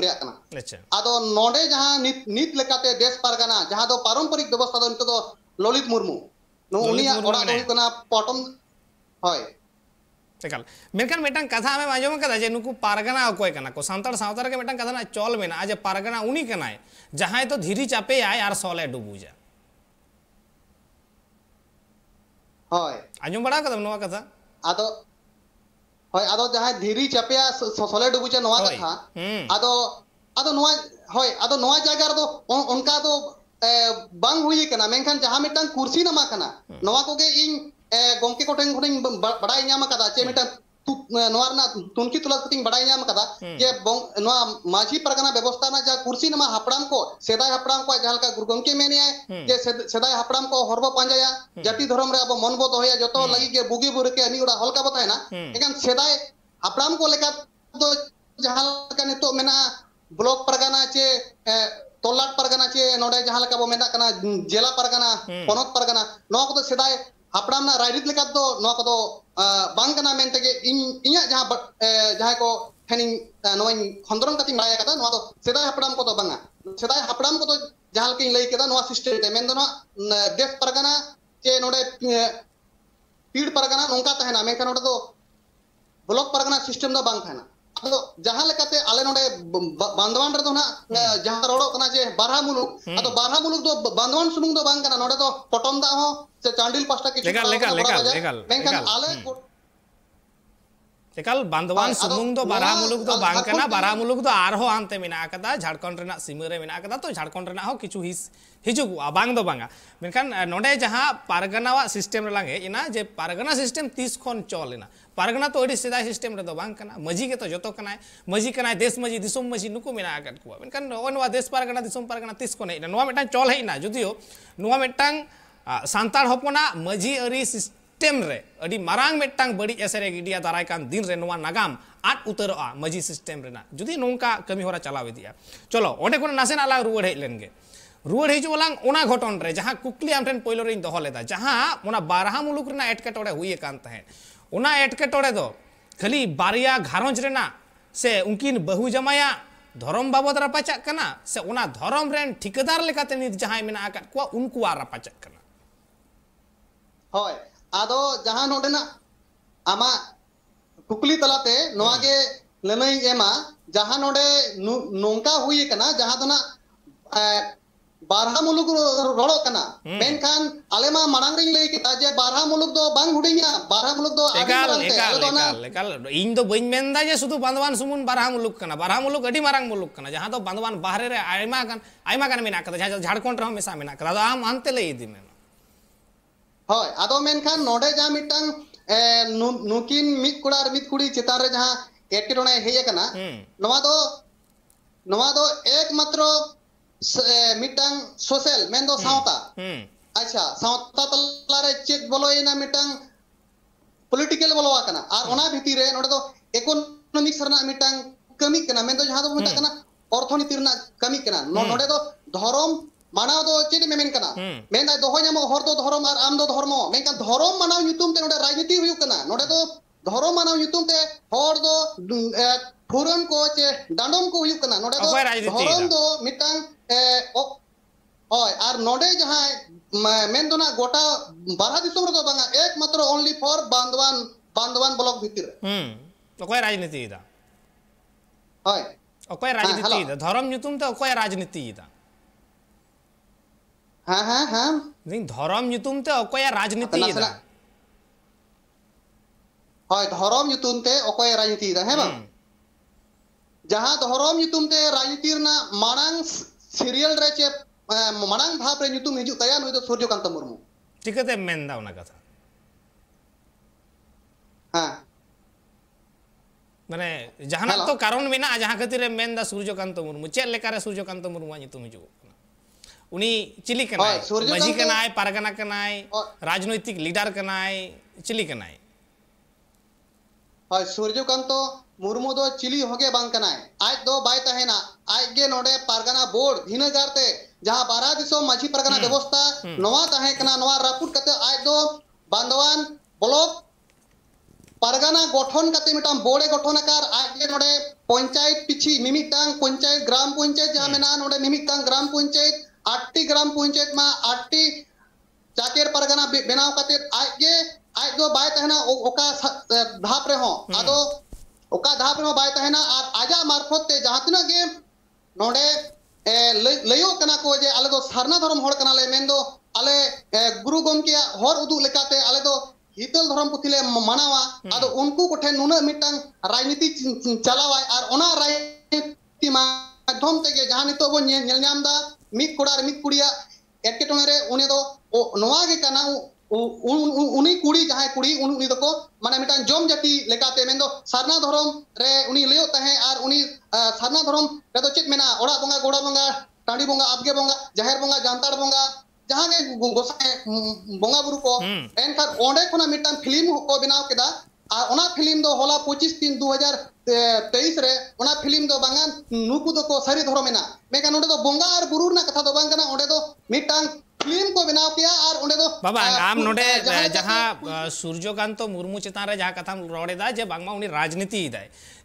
नीत अच्छा। देश पार कना जहां दो पारंपरिक व्यवस्था दो ललित मुर्मू नो उनिया तो पटम होय चल मेरकन मेटा कथा में माजो जे नुकु पारगाना को कना को मेटा कथा चल में जे पारगाना पारगना उनी तो धीरी चापे आए आर सोले आजम बड़ा कथा अदो जहाँ धीरी चपे ससले डुबुचे कथा अदो अदो अदो अदो जगार दो उनका दो बंग हुई करना मैं खान जहाँ मिट्टन कुर्सी नमा करना नवा को के इन गोंके कोटें कोटें बड़ा इन्हें मकादा चे मिट्टन तुनक तुलाई कदा जे हम्म। माझी परगना व्यवस्था जहाँ कुर्सी हपड़ाम को सदाई हपड़ाम को जहाँ गुरु गमके मे जे हम्म। सदाई हपड़ाम को हर पाजा जाति धर्म मन बो दया जो हम्म। लगे बुगी बुरी के अमी हल्का बोना लेकिन सदाई हपड़ाम को तो तो ब्लॉक परगना चे तलाट परगना चे तो ना बो जिला परगना पनत परगना सदाई हपड़ाम राजनीति আা বাংগনা মেনতেগে ইন ইঞা জহা জহা কো থানি নওয়াই খন্দরম কাতি মাইয়া কাতা নয়া তো সেদাই হপড়াম কো তো বাংনা সেদাই হপড়াম কো তো জহা লকি লৈকে দ নয়া সিস্টেম তে মেন দনা দেশ পরগনা তে নড়ে পীড় পরগনা নঙ্কা তাহেনা মে কান নড়ে তো ব্লক পরগনা সিস্টেম দ বাং ঠায়না আতো জহা লেকাতে আলে নড়ে বান্দবান দ তো না জহা রড়ক না যে বারা মুলুক আতো বারা মুলুক দ বান্দবান সুমং দ বাং গনা নড়ে তো পটম দ হ চান্ডিল পাশটা কিছু লেখাল লেখাল লেখাল লেখাল ᱛᱮᱠᱟᱞ ᱵᱟᱱᱫᱣᱟᱱ ᱥᱩᱢᱩᱝ ᱫᱚ ᱵᱟᱨᱦᱟ ᱢᱩᱞᱩᱠ ᱫᱚ ᱵᱟᱝ ᱠᱟᱱᱟ ᱵᱟᱨᱦᱟ ᱢᱩᱞᱩᱠ ᱫᱚ ᱟᱨᱦᱚᱸ ᱦᱟᱱᱛᱮ ᱢᱮᱱᱟᱜ ᱟᱠᱟᱫᱟ ᱡᱷᱟᱲᱠᱷᱚᱸᱰ ᱨᱮᱱᱟᱜ ᱥᱤᱢᱟᱹ ᱨᱮ ᱢᱮᱱᱟᱜ ᱟᱠᱟᱫᱟ ᱛᱚ ᱡᱷᱟᱲᱠᱷᱚᱸᱰ ᱨᱮᱱᱟᱜ ᱦᱚᱸ ᱠᱤᱪᱷᱩ ᱦᱤᱸᱥ ᱦᱤᱡᱩᱜᱼᱟ ᱵᱟᱝ ᱫᱚ ᱵᱟᱝᱟ ᱢᱮᱱᱠᱷᱟᱱ ᱱᱚᱰᱮ ᱡᱟᱦᱟᱸ ᱯᱟᱨᱜᱟᱱᱟᱣᱟᱜ ᱥᱤᱥᱴᱮᱢ ᱨᱮᱞᱟᱝ ᱦᱮᱡ ᱮᱱᱟ ᱡᱮ ᱯᱟᱨᱜᱟᱱᱟ ᱥᱤᱥᱴᱮᱢ ᱛᱤᱥ ᱠᱷᱚᱱ ᱪᱚᱞ ᱮᱱᱟ ᱯᱟᱨᱜᱟᱱᱟ ᱛᱚ ᱟᱹᱰᱤ ᱥᱮᱫᱟᱭ ᱥᱤᱥᱴᱮᱢ ᱨᱮᱫᱚ ᱵᱟᱝ ᱠᱟᱱᱟ ᱢᱟᱹᱡᱷᱤ ᱜᱮᱛᱚ ᱡᱚᱛᱚ ᱠᱟᱱᱟᱭ ᱢᱟᱹᱡᱷᱤ ᱠᱟᱱᱟᱭ ᱫᱮᱥ ᱢᱟᱹᱡᱷᱤ ᱫᱤᱥᱚᱢ ᱢᱟᱹᱡᱷᱤ ᱱᱩᱠᱩ ᱢᱮᱱᱟᱜ ᱟᱠᱟᱫ ᱠᱚᱣᱟ ᱢᱮᱱᱠᱷᱟᱱ ᱱᱚᱜᱼᱚᱭ ᱱᱚᱣᱟ ᱫᱮᱥ ᱯᱟᱨᱜᱟᱱᱟ ᱫᱤᱥᱚᱢ ᱯᱟᱨᱜᱟᱱᱟ ᱛᱤᱥ ᱠᱷᱚᱱ ᱦᱮᱡ ᱮᱱᱟ ᱱᱚᱣᱟ ᱢᱤᱫᱴᱟᱝ ᱪᱚᱞ ᱦᱮᱡ ᱮᱱᱟ ᱡᱩᱫᱤᱭᱳ ᱱᱚᱣᱟ ᱢᱤᱫᱴᱟᱝ सानपना मजीआरी सिसटेम मारांग बड़ी एसरे गिडिया दारायकान दिन रे नोवा नागाम आद उतर मजी सिसटेम जुदी नौका कमी हरा चलाव इदिया चलो ओने को नासे आला रुआड़ हेलन रुआड़ हजूलांग घटन जहां कुकली आम पैलो रही दहले जहां बारहा मुलुक एटके एटके खाली बारिया गारंज रेना से उनकिन बहु जमाया धरम बाबद रापाचा से उना धरम रेन ठिकादार लेकाते नित जहां मेना आकाद को उनको रापाचा হয় আদো জাহান নডেনা আমা কুকলি তলাতে নয়াগে লমাই এমা জাহান নডে নonka হুইকনা জাহান দনা বারহামুলুক রড়কনা মেনখান আলেমা মাড়ং রি লৈকি তা জে বারহামুলুক দো বাং হুডিয়া বারহামুলুক দো আকি মানতে দনা ইন দো বুইন মেন দা জে সুদু বানবান সুমুন বারহামুলুক কনা বারহামুলুক আডি মারং মুলুক কনা জাহান দও বানবান বাহরে রে আইমা কান আইমা কান মেনাক জে ঝাড়কন্ট্রো মেসা মেনাক লাদো আম আনতে লৈ ইদিন হয় আদমেনখান নডে জামিটাং নুকিন মিকড়া আর মিকুড়ি চিতা রে যাহা কেকড়নে হেয়কানা নয়া দ নয়া দ একমাত্র মিটাং সোশ্যাল মেন দ সাউতা হুম আচ্ছা সাউতা তলা রে চিট বলোয়েনা মিটাং পলিটিক্যাল বলোয়কানা আর ওনা ভিতিরে নড়ে তো ইকোনমিক সরনা মিটাং কমিকানা মেন দ যাহা দ মতাকানা অর্থনীতির না কমিকানা ন নড়ে তো ধর্ম ᱢᱟᱱᱟᱣ ᱫᱚ ᱪᱮᱫ ᱢᱮ ᱢᱮᱱ ᱠᱟᱱᱟ ᱢᱮᱱᱫᱟᱭ ᱫᱚᱦᱚ ᱧᱟᱢᱚᱜ ᱦᱚᱲ ᱫᱚ ᱫᱷᱚᱨᱚᱢ ᱟᱨ ᱟᱢ ᱫᱚ ᱫᱷᱚᱨᱢᱚ ᱢᱮᱱᱠᱷᱟᱱ ᱫᱷᱚᱨᱚᱢ ᱢᱟᱱᱟᱣ ᱧᱩᱛᱩᱢ ᱛᱮ ᱱᱚᱰᱮ ᱨᱟᱡᱽᱱᱤᱛᱤ ᱦᱩᱭᱩᱜ ᱠᱟᱱᱟ ᱱᱚᱰᱮ ᱫᱚ ᱫᱷᱚᱨᱚᱢ ᱢᱟᱱᱟᱣ ᱧᱩᱛᱩᱢ ᱛᱮ ᱦᱚᱲ ᱫᱚ ᱯᱷᱩᱨᱟᱹᱱ ᱠᱚ ᱪᱮ ᱰᱟᱸᱰᱚᱢ ᱠᱚ ᱦᱩᱭᱩᱜ ᱠᱟᱱᱟ ᱱᱚᱰᱮ ᱫᱚ ᱫᱷᱚᱨᱚᱢ ᱫᱚ ᱢᱤᱫᱴᱟᱝ ᱦᱳᱭ ᱟᱨ ᱱᱚᱰᱮ ᱡᱟᱦᱟᱸ ᱢᱮᱱ ᱫᱚ ᱱᱟᱜ ᱜᱚᱴᱟ ᱵᱟᱨᱦᱟ ᱫᱤᱥᱚᱢ ᱨᱮᱫᱚ ᱵᱟᱝᱟ ᱮᱠᱢᱟᱛᱨᱚ ᱚᱱᱞᱤ ᱯᱷᱚᱨ ᱵᱟᱸᱫᱣᱟᱱ बांधवान ब्लॉक भीतर हम्म ओकय राजनीति इदा होय ओकय राजनीति इदा धर्म नितुम त ओकय राजनीति इदा हाँ हाँ हाँ नहीं धर्म युतुम ते अकोया राजनीति हाँ, है ना हम्म। हाँ धर्म युतुम ते अकोया राजनीति है ना है ना जहाँ धर्म युतुम ते राजनीति ना मानंग सीरियल रह चे मानंग भाव रह युतुम हिजु तैयार हुए तो सूर्य कंतम मुर्मू ठीक है ते मैं ना उनका था हाँ মানে জাহানাত তো কারণ বিনা জাহাকতিরে মেন্দা সূর্যকান্ত মুর্মু চেলেকারে সূর্যকান্ত মুর্মু আনি তুমি যো হ্যাঁ ᱩᱱᱤ ᱪᱤᱞᱤ चिली होगे बांकना बोर्ड धीने जाते जहां बारह दिसो ब्लॉक परगना गठन कते गठन आज पंचायत पिछी मिमिटांग पंचायत ग्राम पंचायत जहां हम्म। मिमिटांग ग्राम पंचायत आठटी ग्राम पंचायत में आठटी चाकेर परगना बनाव આજે आज दो बाय तहना ओका धाप रे हो हम्म। आदो ओका धाप रे बाय तहना आजा मार्फत ते जहां तना नोडे लयो कना को जे आले सरना धर्म होड़ कना ले मेन दो आले गुरु गोमके होर उदु लेकाते आले हितल धर्म पुथिले मनावा हम्म। आदो उनको कोठे नुन मिटंग राजनीति चलावा और ओना राजनीति माध्यम ते गे जहां नितो ᱢᱤᱫ ᱠᱚᱲᱟ ᱟᱨ ᱢᱤᱫ कुड़ी जहां कुड़ी उनी दको माने मिटान जोम जाति सरना धर्म रे उनी तहे सरना धर्म रे दो मेना ओड़ा गोड़ा बोंगा टाँडी बोंगा आपगे बोंगा जहर बोंगा जानताड़ बोंगा जहां गोसाए बोंगा बुरु को एनखान ओंडे खुना को बनाव केदा आ दो होला 25 तीन 2000 तेईस फिल्म दो बांगा नुकू दो को सारी धरम है मैं नो बंगा और बुरू कथा तो बांगा दो सूर्यकान्त मुर्मू चितान कथा रड़ेदा जे बांगमा उनी राजनीति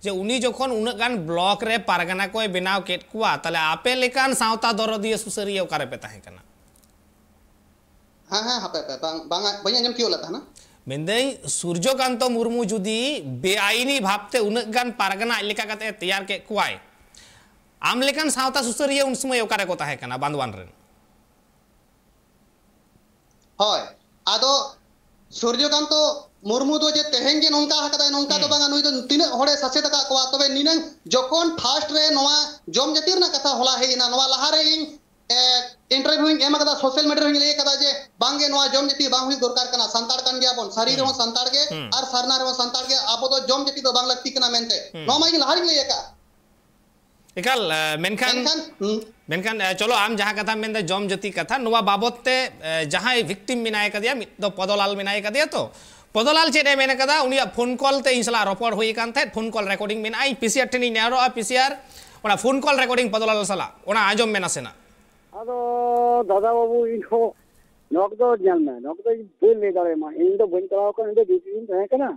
जे उनी जखन उनगान ब्लॉक रे पारगना कोय बिनाव केट कुआ आपे लेकान सावता दर दिए पे ताहे कना हां हां हां बांगा बयान जम कियो लता ना मैं सूर्यकान्त मुरमु जुदी बेआईनी भावते उन्गान पारगना तैयार के कवाय आम लेकान सावता सुसरिए उन समय अकारे को बंदवान रेन आदो सूर्यकान्त मुरमु दो जे तेहेन जे नोंका हकदा नोंका तो बांगा नुइ तो तिन होडे सचे तका कोवा तबे निनंग जोकोन फास्ट रे नोवा जोम जतिर ना कथा होला हेगिना नोवा लहारे इन इंटरव्यूंग एम कदा सोशल मीडिया हूँ लिये कदा जे बांगे नवा जम जति बांग हुई दरकार कना संतार कन गे अपन सारी रेवन संतार गे आर सारना रेवन संतार गे आपो तो जम जति तो बांग लगती कना मेंते नो माइन लहर लिये का एकल मेनखान मेनखान चलो आम जहां कथा मेनते जम जति कथा नवा बाबत ते जहां विक्टिम मिनाय का दिया तो पदलाल मिनाय का दिया तो पदलाल फोन कॉल ते इसला रपोर्ट हुई कान ते फोन कॉल रिकॉर्डिंग मिन आई पीसीआर टेनी नेरो आ पीसीआर ओना फोन कॉल रिकॉर्डिंग पदलाल सला ओना आजम मेना सेना ᱟᱫᱚ ᱫᱟᱫᱟ ᱵᱟᱹᱵᱩ ᱤᱧ ᱦᱚᱸ ᱱᱚᱣᱟ ᱠᱚᱫᱚ ᱧᱮᱞ ᱢᱮ ᱱᱚᱣᱟ ᱠᱚᱫᱚ ᱵᱟᱹᱧ ᱞᱟᱹᱭ ᱫᱟᱲᱮᱭᱟᱢᱟ ᱤᱧ ᱫᱚ ᱵᱟᱹᱧ ᱪᱟᱞᱟᱣ ᱟᱠᱟᱱᱟ ᱤᱧ ᱫᱚ ᱰᱤᱩᱴᱤ ᱨᱤᱧ ᱛᱟᱦᱮᱸ ᱠᱟᱱᱟ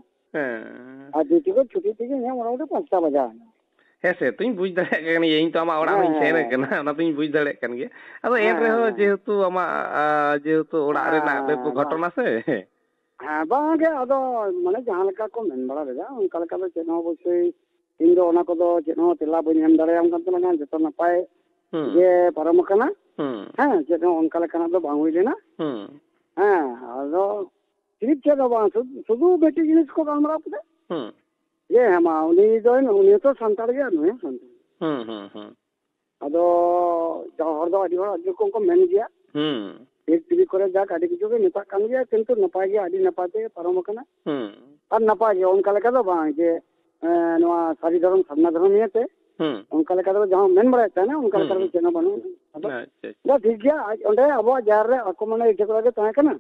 ᱟᱨ ᱰᱤᱩᱴᱤ ᱠᱷᱚᱱ ᱪᱷᱩᱴᱤ ᱛᱮᱜᱮ ᱤᱧᱟᱹᱜ ᱢᱚᱴᱟᱢᱩᱴᱤ ᱯᱟᱸᱪᱴᱟ ᱵᱟᱡᱟᱣᱮᱱᱟ ᱦᱮᱸ ᱥᱮ ᱛᱩᱧ ᱵᱩᱡ ᱫᱟᱲᱮᱭᱟᱜ ᱠᱟᱱ ᱜᱮᱭᱟ ᱤᱧ ᱛᱚ ᱟᱢᱟᱜ ᱚᱲᱟᱜ ᱦᱚᱸᱧ ᱥᱮᱱ ᱠᱟᱱᱟ ᱚᱱᱟ ᱛᱩᱧ ᱵᱩᱡ ᱫᱟᱲᱮᱭᱟᱜ ᱠᱟᱱ ᱜᱮᱭᱟ ᱟᱫᱚ ᱮᱱ ᱨᱮᱦᱚᱸ ᱡᱮᱦᱮᱛᱩ ᱟᱢᱟᱜ ᱡᱮᱦᱮᱛু ᱚᱲᱟᱜ ᱨᱮᱱᱟᱜ ᱵᱮᱯᱚ ᱜᱷᱚᱴᱚᱱᱟ ᱥᱮ ᱦᱮᱸ ᱵᱟᱝᱜᱮ ᱟᱫᱚ ᱢᱟᱱᱮ ᱡᱟᱦᱟᱸ ᱞᱮᱠᱟ ᱠᱚ ᱢᱮᱱ ᱵᱟᱲᱟ ᱞᱮᱫᱟ ᱚᱱᱠᱟ ᱞᱮᱠᱟ ᱫᱚ ᱪᱮᱫ ᱦᱚᱸ ᱚᱵᱚᱥᱥᱳᱭ ᱤᱧ ᱫᱚ ᱚᱱᱟ ᱠᱚᱫᱚ ᱪᱮᱫ ᱦᱚᱸ ᱛᱮᱞᱟ ᱵᱟᱹᱧ ᱮᱢ ᱫᱟᱲᱮᱭᱟᱢ ᱠᱟᱱ ᱛᱟᱞᱟᱝᱟ ᱡᱚᱛᱚ ᱱᱟᱯᱟᱭ ᱡᱮ ᱯᱟᱨᱚᱢ ᱟᱠᱟᱱᱟ ᱦᱮᱸ ᱪᱮᱫ ᱦᱚᱸ ᱚᱱᱠᱟ ᱞᱮᱠᱟᱱᱟᱜ ᱫᱚ ᱵᱟᱝ ᱦᱩᱭ ᱞᱮᱱᱟ ᱦᱮᱸ ᱟᱫᱚ ᱪᱤᱨᱤᱯ ᱪᱮᱫ ᱦᱚᱸ ᱵᱟᱝ ᱥᱩᱫᱷᱩ ᱢᱤᱫᱴᱤᱡ ᱡᱤᱱᱤᱥ ᱠᱚ ᱜᱟᱞᱢᱟᱨᱟᱣ ᱠᱮᱫᱟ ᱡᱮ ᱦᱮᱸ ᱢᱟ ᱩᱱᱤ ᱫᱚ ᱩᱱᱤ ᱛᱚ ᱥᱟᱱᱛᱟᱲ ᱜᱮᱭᱟ ᱱᱩᱭ ᱦᱚᱸ ᱥᱟᱱᱛᱟᱲ ᱟᱫᱚ ᱡᱟ ᱦᱚᱲ ᱫᱚ ᱟᱹᱰᱤ ᱦᱚᱲ ᱟᱹᱰᱤ ᱨᱚᱠᱚᱢ ᱠᱚ ᱢᱮᱱ ᱜᱮᱭᱟ ᱴᱤᱵᱷᱤ ᱴᱤᱵᱷᱤ ᱠᱚᱨᱮ ᱡᱟᱠ ᱟᱹᱰᱤ ᱠᱤᱪᱷᱩ ᱜᱮ ᱢᱮᱛᱟᱜ ᱠᱟᱱ ᱜᱮᱭᱟ ᱠᱤᱱᱛᱩ ᱱᱟᱯᱟᱭ ᱜᱮ ᱟᱹᱰᱤ ᱱᱟᱯᱟᱭ ᱛᱮ ᱯᱟᱨᱚᱢ ᱟᱠᱟᱱᱟ ᱟᱨ ᱱᱟᱯᱟᱭ ᱜᱮ ᱚᱱᱠᱟ ᱞᱮᱠᱟ ᱫᱚ ᱵᱟᱝ ᱡᱮ ᱱᱚᱣᱟ ᱥᱟᱹᱨᱤ ᱫᱷᱚᱨᱚᱢ ᱥᱟᱨᱱᱟ ᱫᱷᱚᱨᱚᱢ ᱱᱤᱭᱮᱛᱮ ᱚᱱᱠᱟ ᱞᱮᱠᱟ ᱡᱟᱦᱟᱸ ᱢᱮᱱ ᱵᱟᱲᱟᱭ ᱛᱟᱦᱮᱱᱟ ᱚᱱᱠᱟ ᱞᱮᱠᱟ ᱫᱚ ᱪᱮᱫ ᱦᱚᱸ ᱵᱟᱹᱱᱩᱜ ᱟᱫᱚ ᱴᱷᱤᱠ ᱜᱮᱭᱟ ᱟᱡ ᱚᱸᱰᱮ ᱟᱵᱚᱣᱟᱜ ᱡᱟᱦᱮᱨ ᱨᱮ ᱟᱠᱚ ᱢᱟᱱᱮ ᱤᱴᱟᱹᱠᱚᱲᱟ ᱜᱮ ᱛᱟᱦᱮᱸ ᱠᱟᱱᱟ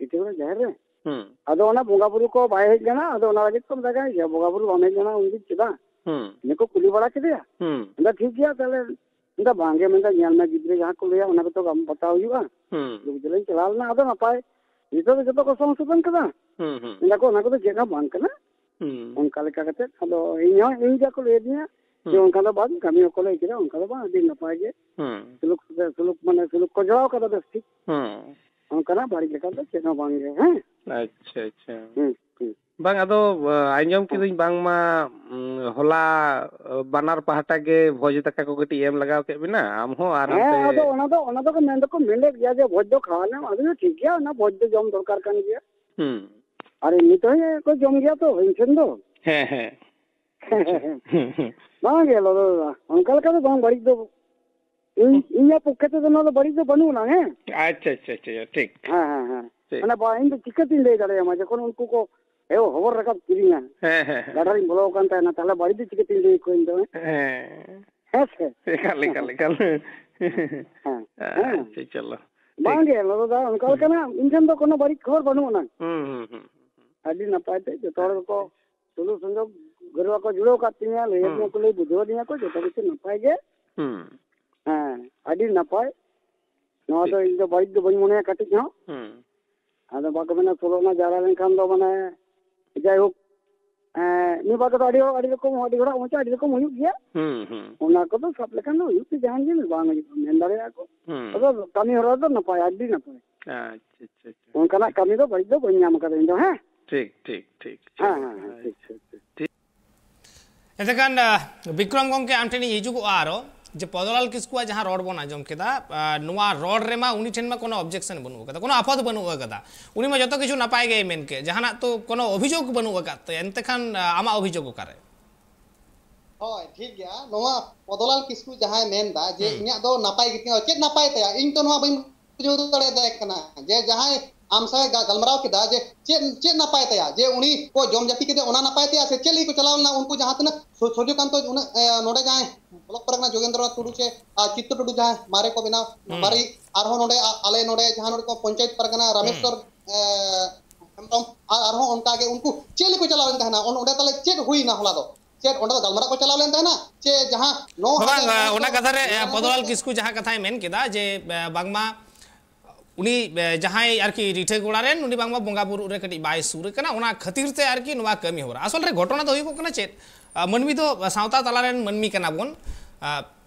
ᱤᱴᱟᱹᱠᱚᱲᱟ ᱡᱟᱦᱮᱨ ᱨᱮ ᱟᱫᱚ ᱚᱱᱟ ᱵᱚᱸᱜᱟ ᱵᱩᱨᱩ ᱠᱚ ᱵᱟᱭ ᱦᱮᱡ ᱞᱮᱱᱟ ᱟᱫᱚ ᱚᱱᱟ ᱞᱟᱹᱜᱤᱫ ᱠᱚ ᱢᱮᱛᱟ ᱠᱟᱱᱟ ᱡᱮ ᱵᱚᱸᱜᱟ ᱵᱩᱨᱩ ᱵᱟᱢ ᱦᱮᱡ ᱞᱮᱱᱟ ᱩᱱᱫᱤᱱ ᱪᱮᱫᱟᱜ ᱱᱤᱠᱚ ᱠᱩᱞᱤ ᱵᱟᱲᱟ ᱠᱮᱫᱮᱭᱟ ᱟᱫᱚ ᱴᱷᱤᱠ ᱜᱮᱭᱟ ᱛᱟᱦᱞᱮ ᱢᱮᱱᱫᱟ ᱵᱟᱝᱜᱮ ᱢᱮᱱᱫᱟ ᱧᱮᱞ ᱢᱮ ᱜᱤᱫᱽᱨᱟᱹ ᱡᱟᱦᱟᱸ ᱠᱚ ᱞᱟᱹᱭᱟ ᱚᱱᱟ ᱠᱚᱫᱚ ᱵᱟᱢ ᱯᱟᱛᱟᱣ ᱦᱩᱭᱩᱜᱼᱟ ᱜᱤᱫᱽᱨᱟᱹᱧ ᱪᱟᱞᱟᱣ ᱞᱮᱱᱟ ᱟᱫᱚ ᱱᱟᱯᱟᱭ ᱱᱤᱛᱚᱜ ᱫᱚ ᱡᱚᱛᱚ ᱠᱚ সংশোধন ᱠᱟᱫᱟ ᱢᱮᱱᱫᱟ ᱠᱚ ᱚᱱᱟ ᱠᱚᱫᱚ ᱪᱮᱫ ᱦᱚᱸ ᱵᱟᱝ ᱠᱟᱱᱟ ᱚᱱᱠᱟ ᱞᱮᱠᱟ ᱠᱟᱛᱮᱫ ᱟᱫᱚ ᱤᱧ ᱦᱚᱸ ᱤᱧ ᱡᱟ ᱠᱚ ᱞᱟᱹᱭ ᱟᱹᱫᱤᱧᱟ ᱡᱮ ᱚᱱᱠᱟ ᱫᱚ ᱵᱟᱝ ᱠᱟᱹᱢᱤ ᱦᱚᱸᱠᱚ ᱞᱟᱹᱭ ᱠᱮᱫᱟ ᱚᱱᱠᱟ ᱫᱚ ᱵᱟᱝ ᱟᱹᱰᱤ ᱱᱟᱯᱟᱭ ᱜᱮ ᱥᱩᱞᱩᱠ ᱥᱩᱞᱩᱠ ᱢᱟᱱᱮ ᱥᱩᱞᱩᱠ ᱠᱚ ᱡᱚᱲᱟᱣ ᱠᱟᱫᱟ ᱵᱮᱥ ᱴᱷᱤᱠ ᱚᱱᱠᱟᱱᱟᱜ ᱵᱟᱹᱲᱤᱡ ᱞᱮᱠᱟ ᱫᱚ ᱪᱮᱫ ᱦᱚᱸ ᱵᱟᱝ ᱜᱮ ᱦᱮᱸ ᱟᱪᱪᱷᱟ ᱟᱪᱪᱷᱟ ᱵᱟᱝ ᱟᱫᱚ ᱟᱸᱡᱚᱢ ᱠᱤᱫᱟᱹᱧ ᱵᱟᱝᱢᱟ ᱦᱚᱞᱟ ᱵᱟᱱᱟᱨ ᱯᱟᱦᱴᱟ ᱜᱮ ᱵᱷᱚᱡᱽ ᱫᱟᱠᱟ ᱠᱚ ᱠᱟᱹᱴᱤᱡ ᱮᱢ ᱞᱟᱜᱟᱣ ᱠᱮᱫ ᱵᱤᱱᱟ ᱟᱢ ᱦᱚᱸ ᱟᱨ ᱦᱮᱸ ᱟᱫᱚ ᱚᱱᱟ ᱫᱚ ᱚᱱᱟ ᱫᱚ ᱢᱮᱱ ᱫᱚᱠᱚ ᱢᱮᱱᱮᱫ ᱜᱮᱭᱟ ᱡᱮ ᱵᱷᱚᱡᱽ ᱫᱚ ᱠᱷᱟᱣᱟᱱᱟᱢ ᱟᱫᱚ ᱴᱷᱤᱠ ᱜᱮᱭᱟ ᱚᱱᱟ ᱵᱷᱚᱡᱽ ᱫᱚ ᱡᱚᱢ ᱫᱚᱨᱠᱟᱨ ᱠᱟᱱ ᱜᱮᱭᱟ ᱦᱩᱸ ᱟᱨ ᱱᱤᱛ ᱦᱚᱸ ᱠᱚ ᱡᱚᱢ ᱜᱮᱭᱟ ᱛᱚ ᱤᱧ ᱴᱷᱮᱱ ᱫᱚ ᱦᱮᱸ ᱦᱮᱸ ᱵᱟᱝᱜᱮ ᱞᱚᱞᱚ ᱫᱚ ᱚᱱᱠᱟ ᱞᱮᱠᱟ ᱫᱚ ᱵᱟᱝ ᱵᱟᱹᱲᱤᱡ ᱫᱚ ᱤᱧ ᱤᱧᱟᱹᱜ ᱯᱚᱠᱠᱷᱮ ᱛᱮᱫᱚ ᱱᱚᱣᱟ ᱫᱚ ᱵᱟᱹᱲᱤᱡ ᱫᱚ ᱵᱟᱹᱱᱩᱜ ᱟᱱᱟ ᱦᱮᱸ ᱟᱪᱪᱷᱟ ᱟᱪᱪᱷᱟ ᱟᱪᱪᱷᱟ ᱴᱷᱤᱭᱟ ᱴᱷᱤᱠ ᱦᱮᱸ ᱦᱮᱸ ᱦᱮᱸ ᱚᱱᱟ ᱵᱟ ᱤᱧ ᱫᱚ ᱪᱤᱠᱟᱹᱛᱤᱧ ᱞᱟᱹᱭ ᱫᱟᱲᱮᱭᱟᱢᱟ ᱡᱚᱠᱷᱚᱱ ᱩᱱᱠᱩ ᱠᱚ ᱮᱭᱚ ᱦᱚᱵᱚᱨ ᱨᱟᱠᱟᱵ ᱠᱤᱫᱤᱧᱟ ᱦᱮᱸ ᱦᱮᱸ ᱜᱟᱰᱟᱨᱤᱧ ᱵᱚᱞᱚ ᱟᱠᱟᱱ ᱛᱟᱦᱮᱱᱟ ᱛᱟᱦᱞᱮ ᱵᱟᱹᱲᱤᱡ ᱫᱚ ᱪᱤᱠᱟᱹᱛᱤᱧ ᱞᱟᱹᱭ ᱟᱠᱚᱣᱟ ᱤᱧ ᱫᱚ ᱦᱮᱸ ᱦᱮᱸ ᱥᱮ ᱮᱠᱟᱞ ᱮᱠᱟᱞ ᱮᱠᱟᱞ ᱦᱮᱸ ᱪᱚᱞᱚ ᱵᱟᱝᱜᱮ ᱞᱚᱞᱚ ᱫᱟ ᱚᱱᱠᱟ ᱞᱮᱠᱟᱱᱟᱜ ᱤᱧ ᱴᱷᱮᱱ ᱫᱚ ᱠᱳᱱᱳ ᱵᱟᱹᱲᱤᱡ ᱠᱷᱚᱵᱚᱨ ᱵᱟᱹᱱᱩᱜ ᱟᱱᱟ ᱟᱹᱰᱤ ᱱᱟᱯᱟᱭ ᱛᱮ ᱡᱚᱛᱚ ᱦᱚᱲ ᱠᱚ ᱥᱩᱞᱩᱠ ᱥᱚᱝᱡᱳᱜᱽ ಗೃಹಕ್ಕೆ ಜುಡೋ ಕತ್ತೀನಿ ಅಲ್ಲಿ ಏನೇ ಕುಲಿ ಬುದ್ಧೋದಿನ ಕೊ ಜೊತೆ ಕಿಚು ನಪಾಯ ಗೆ ᱦᱩᱸ ᱦᱮᱸ ᱟᱹᱰᱤ ᱱᱟᱯᱟᱭ ᱱᱚᱣᱟ ᱫᱚ ᱤᱧ ᱫᱚ ᱵᱟᱹᱲᱤᱡ ᱫᱚ ᱵᱟᱹᱧ ᱢᱚᱱᱮᱭᱟ ᱠᱟᱹᱴᱤᱡ ᱦᱚᱸ ᱦᱩᱸ ᱟᱫᱚ ᱵᱟᱠᱚ ᱢᱮᱱᱟ ᱥᱳᱞᱳᱱᱟ ᱡᱟᱣᱨᱟ ᱞᱮᱱᱠᱷᱟᱱ ᱫᱚ ᱢᱟᱱᱮ ᱡᱟᱭᱦᱳᱠ ᱱᱤᱭᱟᱹ ᱵᱟᱨ ᱫᱚ ᱟᱹᱰᱤ ᱟᱹᱰᱤ ᱨᱚᱠᱚᱢ ᱟᱹᱰᱤ ᱦᱚᱲᱟᱜ ᱢᱚᱪᱟ ᱟᱹᱰᱤ ᱨᱚᱠᱚᱢ ᱦᱩᱭᱩᱜ ᱜᱮᱭᱟ ᱦᱩᱸ ᱦᱩᱸ ᱚᱱᱟ ᱠᱚᱫᱚ ᱥᱟᱵ ᱞᱮᱠᱷᱟᱱ ᱫᱚ ᱦᱩᱭᱩᱜ ᱜᱮ ᱡᱟᱦᱟᱱ ᱡᱤᱱᱤᱥ ᱵᱟᱝ ᱦᱩᱭᱩᱜ ᱢᱮᱱ ᱫᱟᱲᱮᱭᱟᱜᱼᱟ ᱠᱚ ᱟᱫᱚ ᱠᱟᱹᱢᱤ ᱦᱚᱨᱟ ᱫᱚ ᱱᱟᱯᱟᱭ ᱟᱹᱰᱤ ᱱᱟᱯᱟᱭ ᱟᱪᱪᱷᱟ ᱟᱪᱪᱷᱟ ᱚᱱᱠᱟᱱᱟᱜ ᱠᱟᱹᱢᱤ ᱫᱚ ᱵᱟᱹᱲᱤᱡ ᱫᱚ ᱵᱟᱹᱧ ᱧᱟᱢ ᱟᱠᱟᱫᱟ ᱤᱧ ᱫᱚ ᱦᱮᱸ ᱴᱷᱤᱠ ᱴᱷᱤᱠ ᱴᱷᱤᱠ ᱦᱮᱸ ᱦᱮᱸ ᱴᱷᱤᱠ ᱴᱷᱤᱠ देखान विक्रम गंगे आम ठेन हजू आरो जे पदलाल किसकुआ जहाँ रड बन आजम के ना रड रेमा में अबजेक्शन बनू को आफद बनूगा उनमें जो कि नपाय गए जहाँ तो अभिजोग बनूगा एनते खान आम अभिजोग अकारे ठीक है पदलाल किसकु जहाँ जे इन नपाय चेक नपाय इन तो बुझे दाखा जे जहाँ आमसाय गलमराव के चे चे नपाय तया जे उनी को जोम जाती के नपाय तया से चली को चलाव ना उनको जहां तन ब्लॉक पर जोगेंद्र नाथ टुडू छे चित्त टुडू जाए मारे को बिना मारी आर हो नोडे पंचायत पर रामेश्वर हमतम चल को चलाव ना ना उनडे तले चे चला लेन ना चे जहां नो ना, ना, ना, ना, ना, ना, ना, ना, उनी जहां आरकी रिठे गोड़ा रेन उनी बांगमा बोंगा बुरु रे कटी बाय सुर कना उना खतिर ते आरकी नवा कमी होरा असल रे घटना तो हुई कना चेत मनमी तो सावता ताला रेन मनमी कना बोन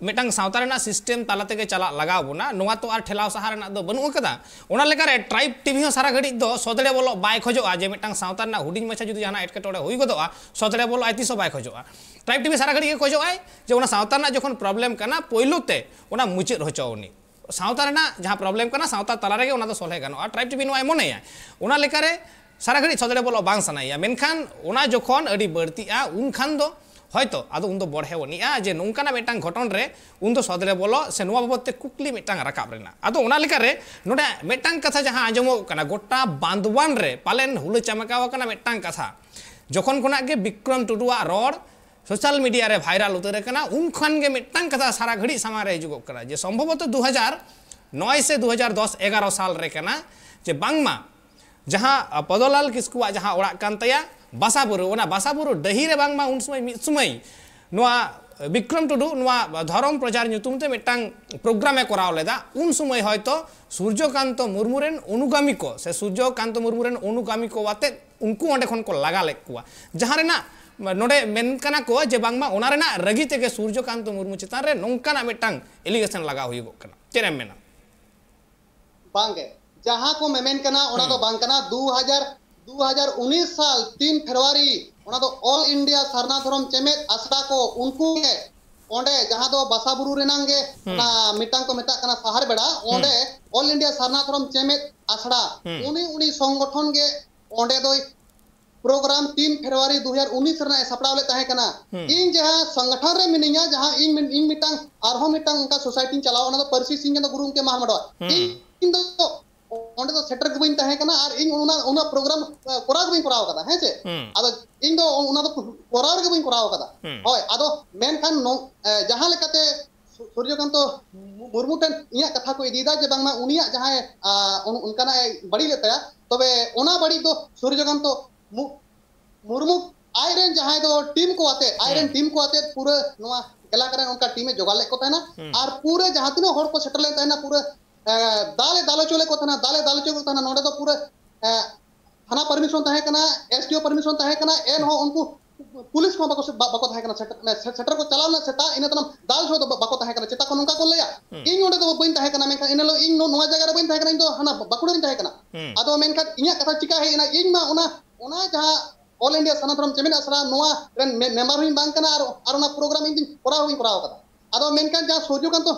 ᱢᱤᱫᱴᱟᱝ ᱥᱟᱶᱛᱟ ᱨᱮᱱᱟᱜ ᱥᱤᱥᱴᱮᱢ ᱛᱟᱞᱟ ᱛᱮᱜᱮ ᱪᱟᱞᱟᱜ ᱞᱟᱜᱟᱣ ᱵᱚᱱᱟ ᱱᱚᱣᱟ ᱛᱚ ᱟᱨ ᱴᱷᱮᱞᱟᱣ ᱥᱟᱦᱟ ᱨᱮᱱᱟᱜ ᱫᱚ ᱵᱟᱹᱱᱩᱜ ᱟᱠᱟᱫᱟ ᱚᱱᱟ ᱞᱮᱠᱟᱨᱮ ᱴᱨᱟᱭᱤᱵ ᱴᱤᱵᱷᱤ ᱦᱚᱸ ᱥᱟᱨᱟ ᱜᱷᱟᱹᱲᱤᱡ ᱫᱚ ᱥᱚᱫᱲᱮ ᱵᱚᱞᱚᱜ ᱵᱟᱭ ᱠᱷᱚᱡᱚᱜᱼᱟ ᱡᱮ ᱢᱤᱫᱴᱟᱝ ᱥᱟᱶᱛᱟ ᱨᱮᱱᱟᱜ ᱦᱩᱰᱤᱧ ᱢᱟᱪᱷᱟ ᱡᱩᱫᱤ ᱡᱟᱦᱟᱱᱟᱜ ᱮᱴᱠᱮᱴᱚᱬᱮ ᱦᱩᱭ ᱜᱚᱫᱚᱜᱼᱟ ᱥᱚᱫᱲᱮ ᱵᱚᱞᱚᱜ ᱟᱭ ᱛᱤᱥᱦᱚᱸ ᱵᱟᱭ ᱠᱷᱚᱡᱚᱜᱼᱟ ᱴᱨᱟᱭᱤᱵ ᱴᱤᱵᱷᱤ ᱥᱟᱨᱟ ᱜᱷᱟᱹᱲᱤᱡ ᱜᱮ ᱠᱷᱚᱡᱚᱜᱼᱟᱭ ᱡᱮ ᱚᱱᱟ ᱥᱟᱶᱛᱟ ᱨᱮᱱᱟᱜ ᱡᱚᱠᱷᱚᱱ ᱯᱨᱚᱵᱞᱮᱢ ᱠᱟᱱᱟ ᱯᱳᱭᱞᱳ ᱛᱮ ᱚᱱᱟ ᱢᱩᱪᱟᱹᱫ ᱦᱚᱪᱚ ᱩᱱᱤ ᱥᱟᱶᱛᱟ ᱨᱮᱱᱟᱜ ᱡᱟᱦᱟᱸ ᱯᱨᱚᱵᱞᱮᱢ ᱠᱟᱱᱟ ᱥᱟᱶᱛᱟ ᱛᱟᱞᱟ ᱨᱮᱜᱮ ᱚᱱᱟ ᱫᱚ ᱥᱚᱞᱦᱮ ᱜᱟᱱᱚᱜᱼᱟ ᱴᱨᱟᱭᱤᱵ ᱴᱤᱵᱷᱤ ᱱᱚᱣᱟᱭ ᱢᱚᱱᱮᱭᱟ ᱚᱱᱟ ᱞᱮᱠᱟᱨᱮ ᱥᱟᱨᱟ ᱜᱷᱟᱹᱲᱤᱡ ᱥᱚᱫᱲᱮ ᱵᱚᱞᱚ ᱵᱟᱝ ᱥᱟᱱᱟᱭᱮᱭᱟ ᱢᱮᱱᱠᱷᱟᱱ ᱚᱱᱟ ᱡᱚᱠᱷᱚᱱ ᱟᱹᱰᱤ ᱵᱟᱹᱲᱛᱤᱜᱼᱟ ᱩᱱᱠᱷᱟᱱ ᱫᱚ ᱦᱚᱭᱛᱚ ᱟᱫᱚ ᱩᱱᱫᱚ ᱵᱚᱲᱦᱮ ᱵᱚᱱᱤᱜᱼᱟ ᱡᱮ ᱱᱚᱝᱠᱟᱱᱟᱜ ᱢᱤᱫᱴᱟᱝ ᱜᱷᱚᱴᱚᱱ ᱨᱮ ᱩᱱᱫᱚ ᱥᱚᱫᱨᱮ ᱵᱚᱞᱚ ᱥᱮ ᱱᱚᱣᱟ ᱵᱟᱵᱚᱫ ᱛᱮ ᱠᱩᱠᱞᱤ ᱢᱤᱫᱴᱟᱝ ᱨᱟᱠᱟᱵ ᱨᱮᱱᱟᱜ ᱟᱫᱚ ᱚᱱᱟ ᱞᱮᱠᱟᱨᱮ ᱱᱚᱰᱮ ᱢᱤᱫᱴᱟᱝ ᱠᱟᱛᱷᱟ ᱡᱟᱦᱟᱸ ᱟᱸᱡᱚᱢᱚᱜ ᱠᱟᱱᱟ ᱜᱚᱴᱟ ᱵᱟᱸᱫᱣᱟᱱ ᱨᱮ ᱯᱟᱞᱮᱱ ᱦᱩᱞᱟᱹ ᱪᱟᱢᱠᱟᱣ ᱟᱠᱟᱱᱟ ᱢᱤᱫᱴᱟᱝ ᱠᱟᱛᱷᱟ ᱡᱚᱠᱷᱚᱱ ᱠᱷᱚᱱᱟᱜ ᱜᱮ ᱵᱤᱠᱨᱚᱢ ᱴᱩᱰᱩᱣᱟᱜ ᱨᱚᱲ ᱥᱳᱥᱟᱞ ᱢᱤᱰᱤᱭᱟ ᱨᱮ ᱵᱷᱟᱭᱨᱟᱞ ᱩᱛᱟᱹᱨ ᱟᱠᱟᱱᱟ ᱩᱱ ᱠᱷᱚᱱ ᱜᱮ ᱢᱤᱫᱴᱟᱝ ᱠᱟᱛᱷᱟ ᱥᱟᱨᱟ ᱜᱷᱟᱹᱲᱤᱡ ᱥᱟᱢᱟᱝ ᱨᱮ ᱦᱤᱡᱩᱜᱚᱜ ᱠᱟᱱᱟ ᱡᱮ ᱥᱚᱢᱵᱷᱚᱵᱚᱛᱚ 2009 ᱥᱮ 2010 11 ᱥᱟᱞ ᱨᱮ ᱠᱟᱱᱟ ᱡᱮ ᱵᱟᱝᱢᱟ ᱡᱟᱦᱟᱸ ᱯᱚᱫᱚᱞᱟᱞ ᱠᱤᱥᱠᱩᱣᱟᱜ ᱡᱟᱦᱟᱸ ᱚᱲᱟᱜ ᱠᱟᱱ ᱛᱟᱭᱟ ᱵᱟᱥᱟᱵᱩᱨᱩ ᱚᱱᱟ ᱵᱟᱥᱟᱵᱩᱨᱩ ᱰᱟᱹᱦᱤ ᱨᱮ ᱵᱟᱝᱢᱟ ᱩᱱ ᱥᱚᱢᱚᱭ ᱢᱤᱫ ᱥᱚᱢᱚᱭ ᱱᱚᱣᱟ বিক্রম টুডু ধরম প্রচার নিতুমতে মেটাং প্রোগ্রামে করাও লেদা উন সময় হয়তো সূর্যকান্ত মুরমুরেন অনুগামী কো সে সূর্যকান্ত মুরমুরেন অনুগামী কো আতে উনকু অঁডে খন কো লাগালে কুয়া যাহা রেনা नोडे मेनकना को जे बांगमा ओना रेना रगी तेगे सूर्यकांत मुर्मू चितान रे नोंकाना मिटांग एलिगेशन लगा हुई गो कना चेरे मेना बांगे जहां को मेमेन कना ओना तो बांग कना 2000 2019 साल 3 फरवरी ओना तो ऑल इंडिया सरना धर्म चेमेद आसा को उनको है ओंडे जहां तो बसाबुरु रेनांगे ना मिटांग को मेता कना शहर बेड़ा ओंडे ऑल इंडिया सरना धर्म चेमेद आसरा उनी उनी संगठन के ओंडे दोई प्रोग्राम तीन फेब्रुआरी दो हजार उन्नीस सपड़ा लेकिन हम्म। इन जहाँ संगठन में मिनिया जहाँ इन इन मिटांग और मिटांग उनका सोसाइटी चलाव ना तो परसी सिंह ना गुरु के तो महामडवा हम्म। इन तो ओंडे तो सेटर को बिन तहे कना और इन उना उना प्रोग्राम कोरा को बिन कोरा होगा है से हम्म। अब इन तो उना तो कोरा को बिन कोरा कथा को इदीदा जे बांगना उनिया जहां उनका ना बड़ी लेता तबे तो ओना बड़ी तो सूर्यकांत तो मुर्मू आयरन जहां तो टीम को आते आयरन हम्म। टीम को आते पूरे नवा गला करे उनका टीम में जोगा को तना हम्म। और पूरे जहाँ तो होड़ को सेटल लेता है पूरे दाले दाले चले को तना दाले दाले चले को तना नोड़े तो पूरे थाना परमिशन तहे कना एसडीओ परमिशन तहे कना एन हो उनको पुलिस को बको बको तहे कना सेटर को चलाव ना सेता इने तना तो दाल छो तो बको तहे कना चेता को उनका को ले हम्म। इन नोड़े तो बोइन तहे कना मैं इने लो इन नोवा जगह रे बोइन तहे कना इन तो हना हाँ बकुड़े तहे कना आ तो मैं इया कथा चिका है इना इन मा उना ऑल इंडिया सनातन चेमिन आसरा मेम्बर हूँ बाकी और प्रोग्राम इन दिन करावन जहाँ सूर्यकान्त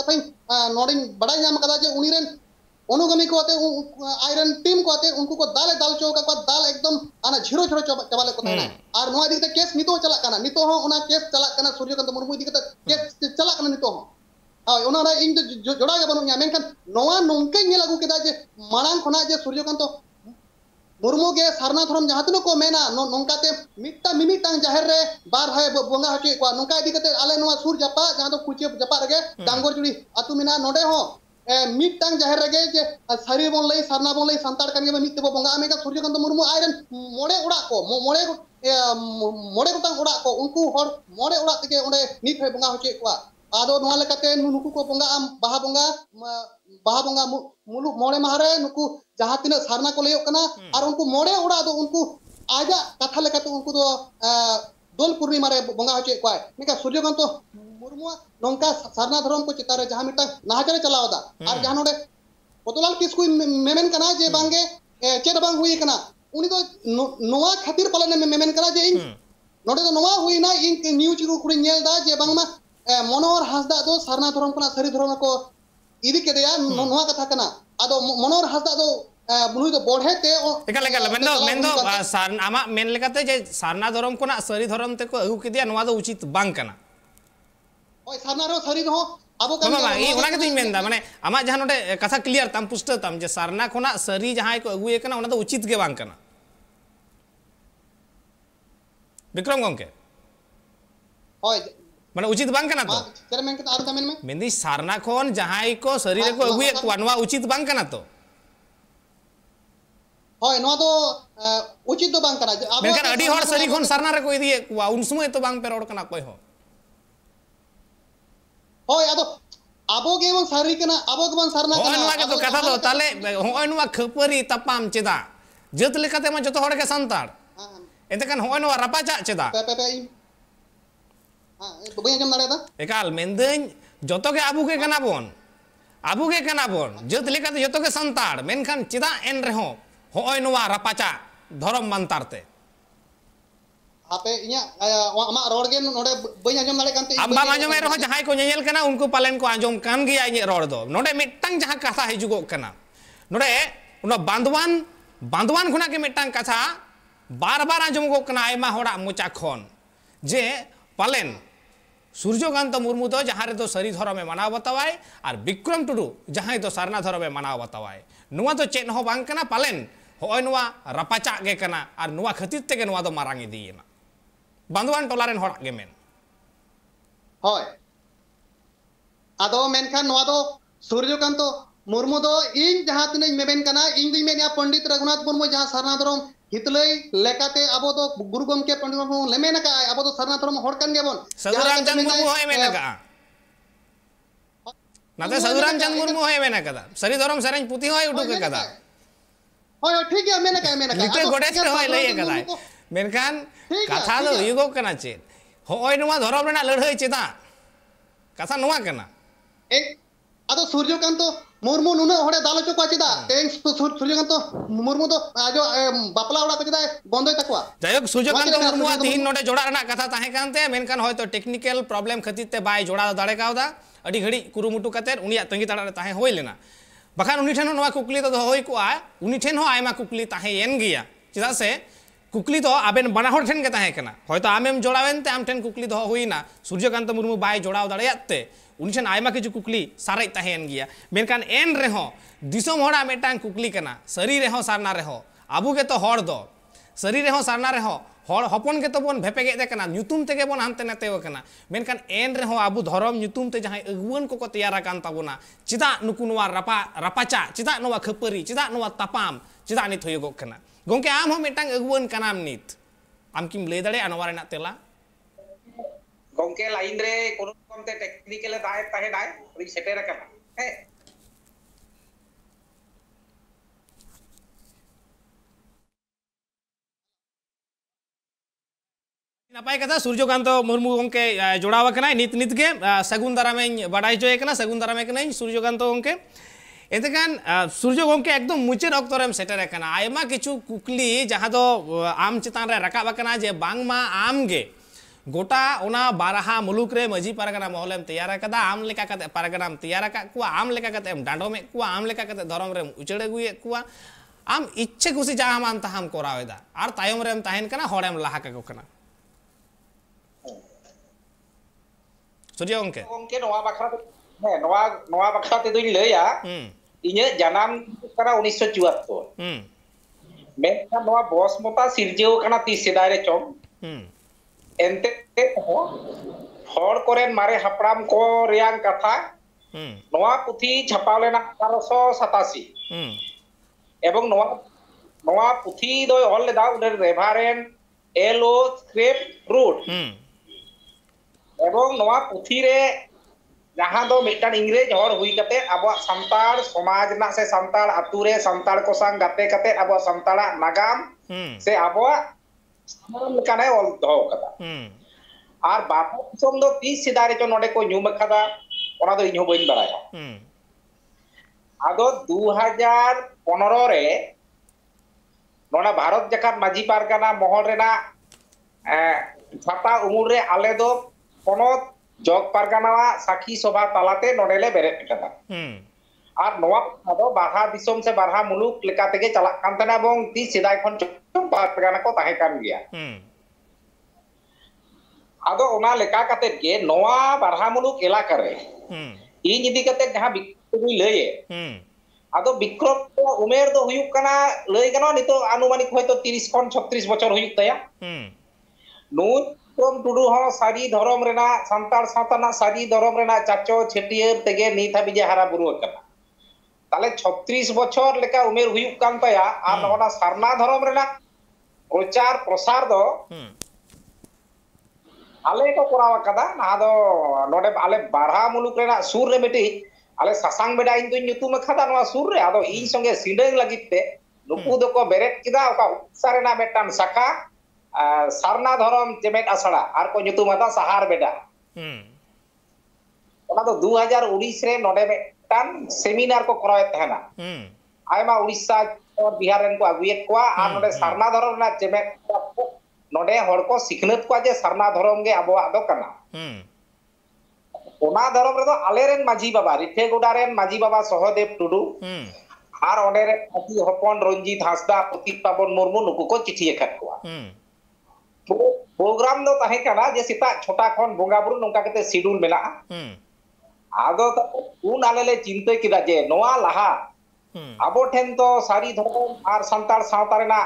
कथा नोड़ी बड़ा जो उन को आईरन टीम को उनको दाल दाल चो का दाल एकदम झिरो झिरो चाबाले को और केस नित चलना केस चलना सूर्यकान्त मुरमु इदी केस चलना नित जोड़ा बनू नंक अगू के मांग खना सूर्यकान्त ᱵᱩᱨᱢᱩᱜᱮ ᱥᱟᱨᱱᱟ ᱫᱷᱚᱨᱚᱢ ᱡᱟᱦᱟᱸ ᱛᱤᱱᱟᱹᱜ ᱠᱚ ᱢᱮᱱᱟ ᱱᱚᱝᱠᱟᱛᱮ ᱢᱤᱫᱴᱟᱝ ᱢᱤᱢᱤᱫᱴᱟᱝ ᱡᱟᱦᱮᱨ ᱨᱮ ᱵᱟᱨ ᱦᱚᱭ ᱵᱚᱸᱜᱟ ᱦᱚᱪᱚᱭᱮᱫ ᱠᱚᱣᱟ ᱱᱚᱝᱠᱟ ᱤᱫᱤ ᱠᱟᱛᱮ ᱟᱞᱮ ᱱᱚᱣᱟ ᱥᱩᱨ ᱡᱟᱯᱟᱜ ᱡᱟᱦᱟᱸ ᱫᱚ ᱠᱩᱪᱤ ᱡᱟᱯᱟᱜ ᱨᱮᱜᱮ ᱰᱟᱝᱜᱚᱨᱡᱩᱲᱤ ᱟᱛᱩ ᱢᱮᱱᱟᱜᱼᱟ ᱱᱚᱰᱮ ᱦᱚᱸ ᱢᱤᱫᱴᱟᱝ ᱡᱟᱦᱮᱨ ᱨᱮᱜᱮ ᱡᱮ ᱥᱟᱹᱨᱤ ᱵᱚᱱ ᱞᱟᱹᱭ ᱥᱟᱨᱱᱟ ᱵᱚᱱ ᱞᱟᱹᱭ ᱥᱟᱱᱛᱟᱲ ᱠᱟᱱ ᱜᱮᱵᱚᱱ ᱢᱤᱫ ᱛᱮᱵᱚᱱ ᱵᱚᱸᱜᱟᱜᱼᱟ ᱢᱮᱱᱠᱷᱟᱱ ᱥᱩᱨᱡᱚᱠᱟᱱᱛᱚ ᱢᱩᱨᱢᱩ ᱟᱡᱨᱮᱱ ᱢᱚᱬᱮ ᱚᱲᱟᱜ ᱠᱚ ᱢᱚᱬᱮ ᱢᱚᱬᱮ ᱜᱚᱴᱟᱝ ᱚᱲᱟᱜ ᱠᱚ ᱩᱱᱠᱩ ᱦᱚᱲ ᱢᱚᱬᱮ ᱚᱲᱟᱜ ᱛᱮᱜᱮ ᱚᱸᱰᱮ ᱱᱤᱛ ᱦᱚᱸᱭ ᱵᱚᱸᱜᱟ ᱦᱚᱪᱚᱭᱮᱫ ᱠᱚᱣᱟ ᱟᱫᱚ ᱱᱚᱣᱟ ᱞᱮᱠᱟᱛᱮ ᱱᱩᱠᱩ ᱠᱚ ᱵᱚᱸᱜᱟᱜᱼᱟ ᱵᱟᱦᱟ ᱵᱚᱸᱜᱟ ᱵᱟᱦᱟ ᱵᱚᱸᱜᱟ ᱢᱩᱞᱩᱜ ᱢᱚᱬᱮ ᱢᱟᱦᱟᱨᱮ ᱱᱩᱠᱩ जहाँ तीन सारना को हम्म। और उनको मोड़े उड़ा दो उनको आज कथा लेकर तो उनको दो तो, दोल पूर्णिमा बंगा हो को निका सूर्यकांत तो मुर्मू नौका सारना धर्म को चितारे जहाँ मिटा नाचारे चलावदा हम्म। और जहाँ नोडे पोतलाल किसको मेमन कना जे हम्म। बांगे चेद बांग हुई करना उनी तो नोवा खातिर पालन मेमन करा जे इन नोडे तो नोवा हुई ना इन न्यूज को कुड़ी नेल दा जे बांग मा मनोहर हंसदा दो सारना धर्म कना सरी धर्म को इदि के दया नोवा कथा करना ᱟᱫᱚ ᱢᱚᱱᱳᱦᱚᱨ ᱦᱟᱸᱥᱫᱟ ᱫᱚ ᱱᱩᱭ ᱫᱚ ᱵᱚᱲᱦᱮ ᱛᱮ ᱮᱠᱟᱞ ᱮᱠᱟᱞ ᱢᱮᱱᱫᱚ ᱢᱮᱱᱫᱚ ᱟᱢᱟᱜ ᱢᱮᱱ ᱞᱮᱠᱟᱛᱮ ᱡᱮ ᱥᱟᱨᱱᱟ ᱫᱷᱚᱨᱚᱢ ᱠᱷᱚᱱᱟᱜ ᱥᱟᱹᱨᱤ ᱫᱷᱚᱨᱚᱢ ᱛᱮᱠᱚ ᱟᱹᱜᱩ ᱠᱮᱫᱮᱭᱟ ᱱᱚᱣᱟ ᱫᱚ ᱩᱪᱤᱛ ᱵᱟᱝ ᱠᱟᱱᱟ ᱦᱳᱭ ᱥᱟᱨᱱᱟ ᱨᱮᱦᱚᱸ ᱥᱟᱹᱨᱤ ᱨᱮᱦᱚᱸ ᱟᱵᱚ ᱠᱟᱱ ᱜᱮᱭᱟ ᱚᱱᱟ ᱜᱮᱛᱚᱧ ᱢᱮᱱᱫᱟ ᱢᱟᱱᱮ ᱟᱢᱟᱜ ᱡᱟᱦᱟᱸ ᱱᱚᱰᱮ ᱠᱟᱛᱷᱟ ᱠᱞᱤᱭᱟᱨ ᱛᱟᱢ ᱯᱩᱥᱴᱟᱹᱣ ᱛᱟᱢ ᱡᱮ ᱥᱟᱨᱱᱟ ᱠᱷᱚᱱᱟᱜ ᱥᱟᱹᱨᱤ ᱡᱟᱦᱟᱸᱭ ᱠᱚ ᱟᱹᱜᱩᱭᱮ ᱠᱟᱱᱟ ᱚᱱᱟ ᱫᱚ ᱩᱪᱤᱛ ᱜᱮ ᱵᱟᱝ ᱠᱟᱱᱟ ᱵᱤᱠᱨᱚᱢ ᱜᱚᱝᱠᱮ ᱦᱳᱭ mana ucit bangkana to tere men kita arta men me mendi sarna kon jahai iko sari ko ebu ek wanwa ucit bangkana to hoy no to ucit to bangkana di men kan adi hor sari kon sarna re ko idi ek ya. wa unsmu to bang perod kana koi ho hoy ado abo ge sari kana abo ge bang sarna kana anwa ke to kata to tale hoy anwa tapam cheda jot lekate ma jot ke santar ente kan hoy anwa rapacha cheda ᱵᱟᱹᱧ ᱟᱸᱡᱚᱢ ᱫᱟᱲᱮᱭᱟᱫᱟ ᱮᱠᱟᱞ ᱢᱮᱱᱫᱟᱹᱧ ᱡᱚᱛᱚ ᱜᱮ ᱟᱵᱚ ᱜᱮ ᱠᱟᱱᱟ ᱵᱚᱱ ᱟᱵᱚ ᱜᱮ ᱠᱟᱱᱟ ᱵᱚᱱ ᱡᱟᱹᱛ ᱞᱮᱠᱟᱛᱮ ᱡᱚᱛᱚ ᱜᱮ ᱥᱟᱱᱛᱟᱲ ᱢᱮᱱᱠᱷᱟᱱ ᱪᱮᱫᱟᱜ ᱮᱱ ᱨᱮᱦᱚᱸ ᱦᱚᱜᱼᱚᱭ ᱱᱚᱣᱟ ᱨᱟᱯᱟᱪᱟ ᱫᱷᱚᱨᱚᱢ ᱢᱟᱱᱛᱟᱨ ᱛᱮ ᱟᱯᱮ ᱤᱧᱟᱹᱜ ᱟᱢᱟᱜ ᱨᱚᱲ ᱜᱮ ᱱᱚᱰᱮ ᱵᱟᱹᱧ ᱟᱸᱡᱚᱢ ᱫᱟᱲᱮᱭᱟᱜ ᱠᱟᱱᱛᱮ ᱟᱢ ᱵᱟᱢ ᱟᱸᱡᱚᱢᱮᱫ ᱨᱮᱦᱚᱸ ᱡᱟᱦᱟᱸᱭ ᱠᱚ ᱧᱮᱧᱮᱞ ᱠᱟᱱᱟ ᱩᱱᱠᱩ ᱯᱟᱞᱮᱱ ᱠᱚ ᱟᱸᱡᱚᱢ ᱠᱟᱱ ᱜᱮᱭᱟ ᱤᱧᱟᱹᱜ ᱨᱚᱲ ᱫᱚ ᱱᱚᱰᱮ ᱢᱤᱫᱴᱟᱝ ᱡᱟᱦᱟᱸ ᱠᱟᱛᱷᱟ ᱦᱤᱡᱩᱜᱚᱜ ᱠᱟᱱᱟ ᱱᱚᱰᱮ ᱚᱱᱟ ᱵᱟᱸᱫᱣᱟᱱ ᱵᱟᱸᱫᱣᱟᱱ ᱠᱷᱚᱱᱟᱜ ᱜᱮ ᱢᱤᱫᱴᱟᱝ ᱠᱟᱛᱷᱟ ᱵᱟᱨ ᱵᱟᱨ ᱟᱸᱡᱚᱢᱚᱜᱚᱜ ᱠᱟᱱᱟ ᱟᱭᱢᱟ ᱦᱚᱲᱟᱜ ᱢᱚᱪᱟ ᱠᱷᱚᱱ ᱡᱮ ᱯᱟᱞᱮᱱ सूर्यकांत मुर्मू तो जहाँ तो सरी धरमे माना बतावाय और विक्रम टुडू जहाँ तो सारना धरमे माना बतावाय नुआ तो चेन हो बांग कना पालन होय नुआ रपाचा गे कना और नुआ खतिर ते नुआ तो मारांग इदीना बांधवान टोला रेन होड़ा गे मेन होय आदो मेनखान नुआ तो सूर्यकांत मुर्मू तो इन जहाँ तीन मेबेन कना इन दुई मेने पंडित रघुनाथ मुर्मू जहाँ सारना धर्म ᱦᱤᱛᱞᱟᱹᱭ ᱞᱮᱠᱟᱛᱮ ᱟᱵᱚ ᱫᱚ ᱜᱩᱨᱩ ᱜᱚᱢᱠᱮ ᱯᱚᱱᱰᱤᱛ ᱵᱟᱵᱚ ᱞᱮᱢᱮᱱ ᱟᱠᱟᱜᱼᱟ ᱟᱵᱚ ᱫᱚ ᱥᱟᱨᱱᱟ ᱫᱷᱚᱨᱚᱢ ᱦᱚᱲ ᱠᱟᱱ ᱜᱮᱵᱚᱱ ᱥᱟᱫᱷᱩ ᱨᱟᱢᱪᱟᱸᱫᱽ ᱢᱩᱨᱢᱩ ᱦᱚᱸᱭ ᱢᱮᱱ ᱟᱠᱟᱜᱼᱟ ᱱᱟᱛᱮ ᱥᱟᱫᱷᱩ ᱨᱟᱢᱪᱟᱸᱫᱽ ᱢᱩᱨᱢু ᱦᱚᱸᱭ ᱢᱮᱱ ᱟᱠᱟᱫᱟ ᱥᱟᱹᱨᱤ ᱫᱷᱚᱨᱚᱢ ᱥᱮᱨᱮᱧ ᱯᱩᱛᱷᱤ ᱦᱚᱸᱭ ᱩᱰᱩᱠ ᱟᱠᱟᱫᱟ ᱦᱳᱭ ᱴᱷᱤक ᱜᱮᱭᱟ ᱢᱮᱱ ᱟᱠᱟᱜᱼᱟ ᱢᱮᱱ ᱟᱠᱟᱜᱼᱟ ᱱᱤᱛᱚᱜ ᱜᱚᱰᱮᱛ ᱦᱚᱸᱭ ᱞᱟᱹᱭ ᱟᱠᱟᱫᱟᱭ ᱢᱮᱱᱠᱷᱟᱱ ᱠᱟᱛᱷᱟ ᱫᱚ ᱦᱩᱭᱩᱜᱚᱜ ᱠᱟᱱᱟ ᱪᱮᱫ ᱦᱚᱜᱼᱚᱭ ᱱᱚᱣᱟ ᱫᱷᱚᱨᱚᱢ ᱨᱮᱱᱟᱜ ᱞᱟᱹᱲᱦᱟᱹᱭ ᱪᱮᱫᱟᱜ ᱠᱟᱛᱷᱟ ᱱᱚᱣᱟ ᱠᱟᱱᱟ ᱟᱫᱚ ᱥᱩᱨᱡᱚᱠᱟᱱᱛᱚ मुर्मू नुना होड़े दालो चो कोचिदा थैंक्स सूर्यकांत मुर्मू तो आजो बापला ओड़ा कोचिदा बंदोय तकवा जायक सूर्यकांत तो मुर्मू आ तो तीन नोटे जोड़ा रना कथा ताहे कानते मेनकान होय तो टेक्निकल प्रॉब्लम खतिर ते बाय जोड़ा दाड़े कावदा अडी घड़ी कुरुमुटु कतेर उनिया तंगी ताड़ा ताहे होय लेना बखान उनी ठेन नवा कुकली तो होय को आ उनी ठेन हो आयमा कुकली ताहे एन गिया चिदा से कुकली तो आबेन बना होड़ ठेन के ताहे कना होय तो आमेम जोड़ावेन ते आम ठेन कुकली दो तो होइना सूर्यकांत मुर्मू बाय जोड़ाव दाड़े याते उनठन आयमा कुकली सारे तहेन गया एन रेहो दिसम कुकली कना सरी रेहो सारना रेहो आबू तो होड़ दो सरी रेहो सारना रेहो हपन के तो बन भेपेगे दे कना नुतुम तेगे एन रेहो आबू धरम जहां अगुवन को को तैयार कान ताबोना चिदा नुकु नवा रपा रपाचा चिदा नवा खपरी चिदा नवा तापाम नित होयगो कना गोंके आम हो मेटांग कनाम नित आम किम ले दड़े तेला ᱜᱚᱝᱠᱮ ᱞᱟᱭᱤᱱ ᱨᱮ ᱠᱳᱱᱳ ᱨᱚᱠᱚᱢ ᱛᱮ नपाय कथा सूर्यकांत मुर्मू गंके जोड़ाव नित नित के सगुन दारामे बाड़ा चोए सगुन दारामे सूर्यकांत गंके एतेकान सूर्य गंके एकदम मुचाद अक्तरम सेटेर आमा कुकली आम चितान रकाब जे बांगमा आम गे गोटा ओना बारहा मुलुक रे मजी परगना महोल एम तैयार कदा आम लेका कते परगनाम तैयार का को आम लेका कते एम डांडो में को आम लेका कते धर्म रे उचड़े गुए को आम इच्छे खुशी जा हम हम तहाम कोरावेदा आर तायम रे एम ताहेन कना होड़े लाहा का कोकना सूर्य अंक ओंके नोवा बखरा ने नोवा नोवा बखरा ते दुई लेया हम हम्म। इने जनाम करा 1974 हम मेनका नोवा बॉस मोता सिरजेओ कना तीस सेदारे चो हम हम्म। ᱮᱱᱛᱮ ᱦᱚᱲ ᱠᱚᱨᱮᱱ ᱢᱟᱨᱮ ᱦᱟᱯᱲᱟᱢ ᱠᱚ ᱨᱮᱭᱟᱝ ᱠᱟᱛᱷᱟ ᱱᱚᱣᱟ ᱯᱩᱛᱷᱤ ᱪᱷᱟᱯᱟᱣ ᱞᱮᱱᱟ ᱟᱴᱷᱟᱨᱚᱥᱚ ᱥᱟᱛᱟᱥᱤ এবং নয়া পুঁথি দো অল লেদা উনের Reverend L O Skrefsrud এবং নয়া পুঁথি রে যাহা দো মিটান ইংরেজ হর হুই কাতে আবো সান্তাল সমাজ না সে সান্তাল আতুরে সান্তাল কোসাং গাতে কাতে আবো সান্তালা নাগাম সে আবো ᱥᱟᱢᱟᱨᱟᱢ ᱚᱞ ᱫᱚᱦᱚ ᱠᱟᱫᱟ ᱟᱨ ᱵᱟᱯᱚ ᱫᱤᱥᱚᱢ ᱫᱚ ᱛᱤᱥ ᱥᱮᱫᱟᱭ ᱨᱮᱪᱚ ᱱᱚᱰᱮ ᱠᱚ ᱧᱩᱢ ᱟᱠᱟᱫᱟ ᱚᱱᱟ ᱫᱚ ᱤᱧᱦᱚᱸ ᱵᱟᱹᱧ ᱵᱟᱲᱟᱭᱟ ᱟᱫᱚ 2015 ᱨᱮ ᱱᱚᱰᱟ ᱵᱷᱟᱨᱚᱛ ᱡᱟᱠᱟᱛ ᱢᱟᱹᱡᱷᱤ ᱯᱟᱨᱜᱟᱱᱟ ᱢᱚᱦᱚᱞ ᱨᱮᱱᱟᱜ ᱪᱷᱟᱛᱟ ᱩᱢᱩᱞ ᱨᱮ ᱟᱞᱮ ᱫᱚ ᱯᱚᱱᱚᱛ ᱡᱚᱜ ᱯᱟᱨᱜᱟᱱᱟᱣᱟᱜ ᱥᱟᱠᱷᱤ ᱥᱚᱵᱷᱟ ᱛᱟᱞᱟᱛᱮ ᱱᱚᱰᱮᱞᱮ ᱵᱮᱨᱮᱫ ᱟᱠᱟᱫᱟ ᱟᱨ ᱱᱚᱣᱟ ᱫᱚ ᱵᱟᱨᱦᱟ ᱫᱤᱥᱚᱢ ᱥᱮ ᱵᱟᱨᱦᱟ ᱢᱩᱞᱩᱠ ᱞᱮᱠᱟ ᱛᱮᱜᱮ ᱪᱟᱞᱟᱜ ᱠᱟᱱ ᱛᱟᱦᱮᱱᱟ ᱮᱵᱚᱝ ᱛᱤᱥ ᱥᱮᱫᱟᱭ ᱠᱷᱚᱱ ᱵᱟᱨ ᱯᱟᱨᱜᱟᱱᱟ ᱠᱚ ᱛᱟᱦᱮᱸ ᱠᱟᱱ ᱜᱮᱭᱟ ᱟᱫᱚ ᱚᱱᱟ ᱞᱮᱠᱟ ᱠᱟᱛᱮᱫ ᱜᱮ ᱱᱚᱣᱟ ᱵᱟᱨᱦᱟᱢᱩᱞᱩᱠ ᱮᱞᱟᱠᱟ ᱨᱮ ᱤᱧ ᱤᱫᱤ ᱠᱟᱛᱮᱫ ᱡᱟᱦᱟᱸ ᱵᱤᱠᱨᱚᱢ ᱞᱟᱹᱭᱮᱫ ᱟᱫᱚ ᱵᱤᱠᱨᱚᱢ ᱩᱢᱮᱨ ᱫᱚ ᱦᱩᱭᱩᱜ ᱠᱟᱱᱟ ᱞᱟᱹᱭ ᱜᱟᱱᱚᱜᱼᱟ ᱱᱤᱛᱚᱜ ᱟᱹᱱᱩᱢᱟᱹᱱᱤᱠ ᱦᱚᱭᱛᱚ 30 ᱠᱷᱚᱱ 36 ᱵᱚᱪᱷᱚᱨ ᱦᱩᱭᱩᱜ ᱛᱟᱭᱟ ᱱᱩᱭ ᱵᱤᱠᱨᱚᱢ ᱴᱩᱰᱩ ᱦᱚᱸ ᱥᱟᱹᱨᱤ ᱫᱷᱚᱨᱚᱢ ᱨᱮᱱᱟᱜ ᱥᱟᱱᱛᱟᱲ ᱥᱟᱶᱛᱟ ᱨᱮᱱᱟᱜ ᱥᱟᱹᱨᱤ ᱫᱷᱚᱨᱚᱢ ᱨᱮᱱᱟᱜ ᱪᱟᱪᱚ ᱪᱷᱟᱹᱴᱭᱟᱹᱨ ᱛᱮᱜᱮ ᱱᱤᱛ ᱦᱟᱹᱵᱤᱡ ᱮ ᱦᱟᱨᱟ ᱵᱩᱨᱩ ᱟᱠᱟᱱᱟ ᱛᱟᱦᱞᱮ 36 ᱵᱚᱪᱷᱚᱨ ᱞᱮᱠᱟ ᱩᱢᱮᱨ ᱦᱩᱭᱩᱜ ᱠᱟᱱ ᱛᱟᱭᱟ ᱟᱨ ᱱᱚᱜᱼᱚ ᱱᱟ ᱥᱟᱨᱱᱟ ᱫᱷᱚᱨᱚᱢ ᱨᱮᱱᱟᱜ प्रचार प्रसार दो आले को कराव ना दो नोडे आले बारहा मुलुक रेना सुर रे मिटी आले ससांग बेडा इन तो नुतुम खदा नवा सुर रे आदो इन संगे सिडंग लगित ते दो को बेरेट किदा ओका उत्सा रेना मेटान साखा सारना धर्म जेमेट आसड़ा आर को नुतुम दा सहार बेडा ᱚᱱᱟ ᱫᱚ 2019 ᱨᱮ ᱱᱚᱰᱮ ᱢᱤᱫᱴᱟᱝ ᱥᱮᱢᱤᱱᱟᱨ ᱠᱚ ᱠᱚᱨᱟᱣᱮᱫ ᱛᱟᱦᱮᱱᱟ ᱟᱭᱢᱟ ᱩᱲᱤᱥᱥᱟ ᱥᱚᱨᱠᱟᱨ ᱵᱤᱦᱟᱨ ᱨᱮᱱ ᱠᱚ ᱟᱹᱜᱩᱭᱮᱫ ᱠᱚᱣᱟ ᱟᱨ ᱱᱚᱰᱮ ᱥᱟᱨᱱᱟ ᱫᱷᱚᱨᱚᱢ ᱨᱮᱱᱟᱜ ᱪᱮᱢᱮᱫ ᱱᱚᱰᱮ ᱦᱚᱲ ᱠᱚ ᱥᱤᱠᱷᱱᱟᱹᱛ ᱠᱚᱣᱟ ᱡᱮ ᱥᱟᱨᱱᱟ ᱫᱷᱚᱨᱚᱢ ᱜᱮ ᱟᱵᱚᱣᱟᱜ ᱫᱚ ᱠᱟᱱᱟ ᱚᱱᱟ ᱫᱷᱚᱨᱚᱢ ᱨᱮᱫᱚ ᱟᱞᱮᱨᱮᱱ ᱢᱟᱺᱡᱷᱤ ᱵᱟᱵᱟ ᱨᱤᱴᱷᱮ ᱜᱚᱰᱟ ᱨᱮᱱ ᱢᱟᱺᱡᱷᱤ ᱵᱟᱵᱟ ᱥᱚᱦᱚᱫᱮᱵ ᱴᱩᱰᱩ ᱟᱨ ᱚᱸᱰᱮ ᱨᱮᱱ ᱟᱹᱰᱤ ᱦᱚᱯᱚᱱ ᱨᱚᱧᱡᱤᱛ ᱦᱟᱸᱥᱫᱟ ᱯᱨᱚᱛᱤᱯ ᱯᱟᱵᱚᱱ ᱢᱩᱨᱢᱩ ᱱᱩᱠᱩ ᱠᱚ ᱪᱤᱴᱷᱤ ᱟᱠᱟᱫ ᱠᱚᱣᱟ प्रोग्राम दो तहे कना जे सिता छोटा खन बोंगा बुरु नोंका केते शेड्यूल मेला आदो उन आलेले चिंता किदा जे नोआ लहा अब तो सारी धर्म और संताल सावता रेना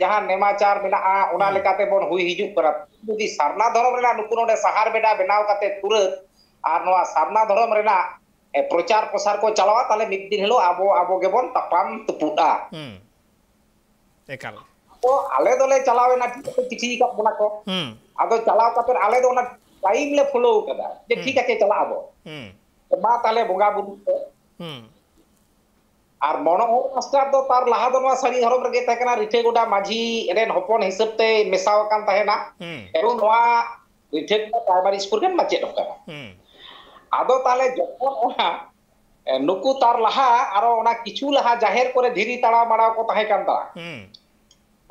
जहां नेमाचार मेना हुई हिजुक करा यदि धर्म सहार बेडा बनाव तुरंत सारना नोआ सरना धर्म रेना प्रचार प्रसार को चलावा ताले मिद दिन हिलो आबो आबो गेबन तपाम तुपुदा तो आले दोले चलावेना चिठी का को आदो चलाव आले दो टाइम ले फॉलो ठीक है चलाबो मा ताले ᱟᱨ ᱢᱚᱱᱳᱦᱚᱨ ᱢᱟᱥᱴᱟᱨ ᱫᱚ ᱛᱟᱨ ᱞᱟᱦᱟ ᱫᱚ ᱱᱚᱣᱟ ᱥᱟᱹᱨᱤ ᱫᱷᱚᱨᱚᱢ ᱨᱮᱜᱮ ᱛᱟᱦᱮᱸ ᱠᱟᱱᱟ ᱨᱤᱴᱷᱟᱹ ᱜᱚᱰᱟ ᱢᱟᱹᱡᱷᱤ ᱨᱮᱱ ᱦᱚᱯᱚᱱ ᱦᱤᱥᱟᱹᱵ ᱛᱮ ᱢᱮᱥᱟᱣ ᱟᱠᱟᱱ ᱛᱟᱦᱮᱱᱟ ᱮᱵᱚᱝ ᱱᱚᱣᱟ ᱨᱤᱴᱷᱟᱹ ᱜᱚᱰᱟ ᱯᱨᱟᱭᱢᱟᱨᱤ ᱥᱠᱩᱞ ᱨᱮᱱ ᱢᱟᱪᱮᱫ ᱟᱠᱟᱱᱟ ᱟᱫᱚ ᱛᱟᱦᱞᱮ ᱡᱚᱠᱷᱚᱱ ᱚᱱᱟ ᱱᱩᱠᱩ ᱛᱟᱨ ᱞᱟᱦᱟ ᱟᱨᱚ ᱚᱱᱟ ᱠᱤᱪᱷু ᱞᱟᱦᱟ ᱡᱟᱦᱮᱨ ᱠᱚᱨᱮ ᱫᱷᱤᱨᱤ ᱛᱟᱲᱟᱣ ᱢᱟᱲᱟᱣ ᱠᱚ ᱛᱟᱦᱮᱸ ᱠᱟᱱ ᱛᱟᱲᱟ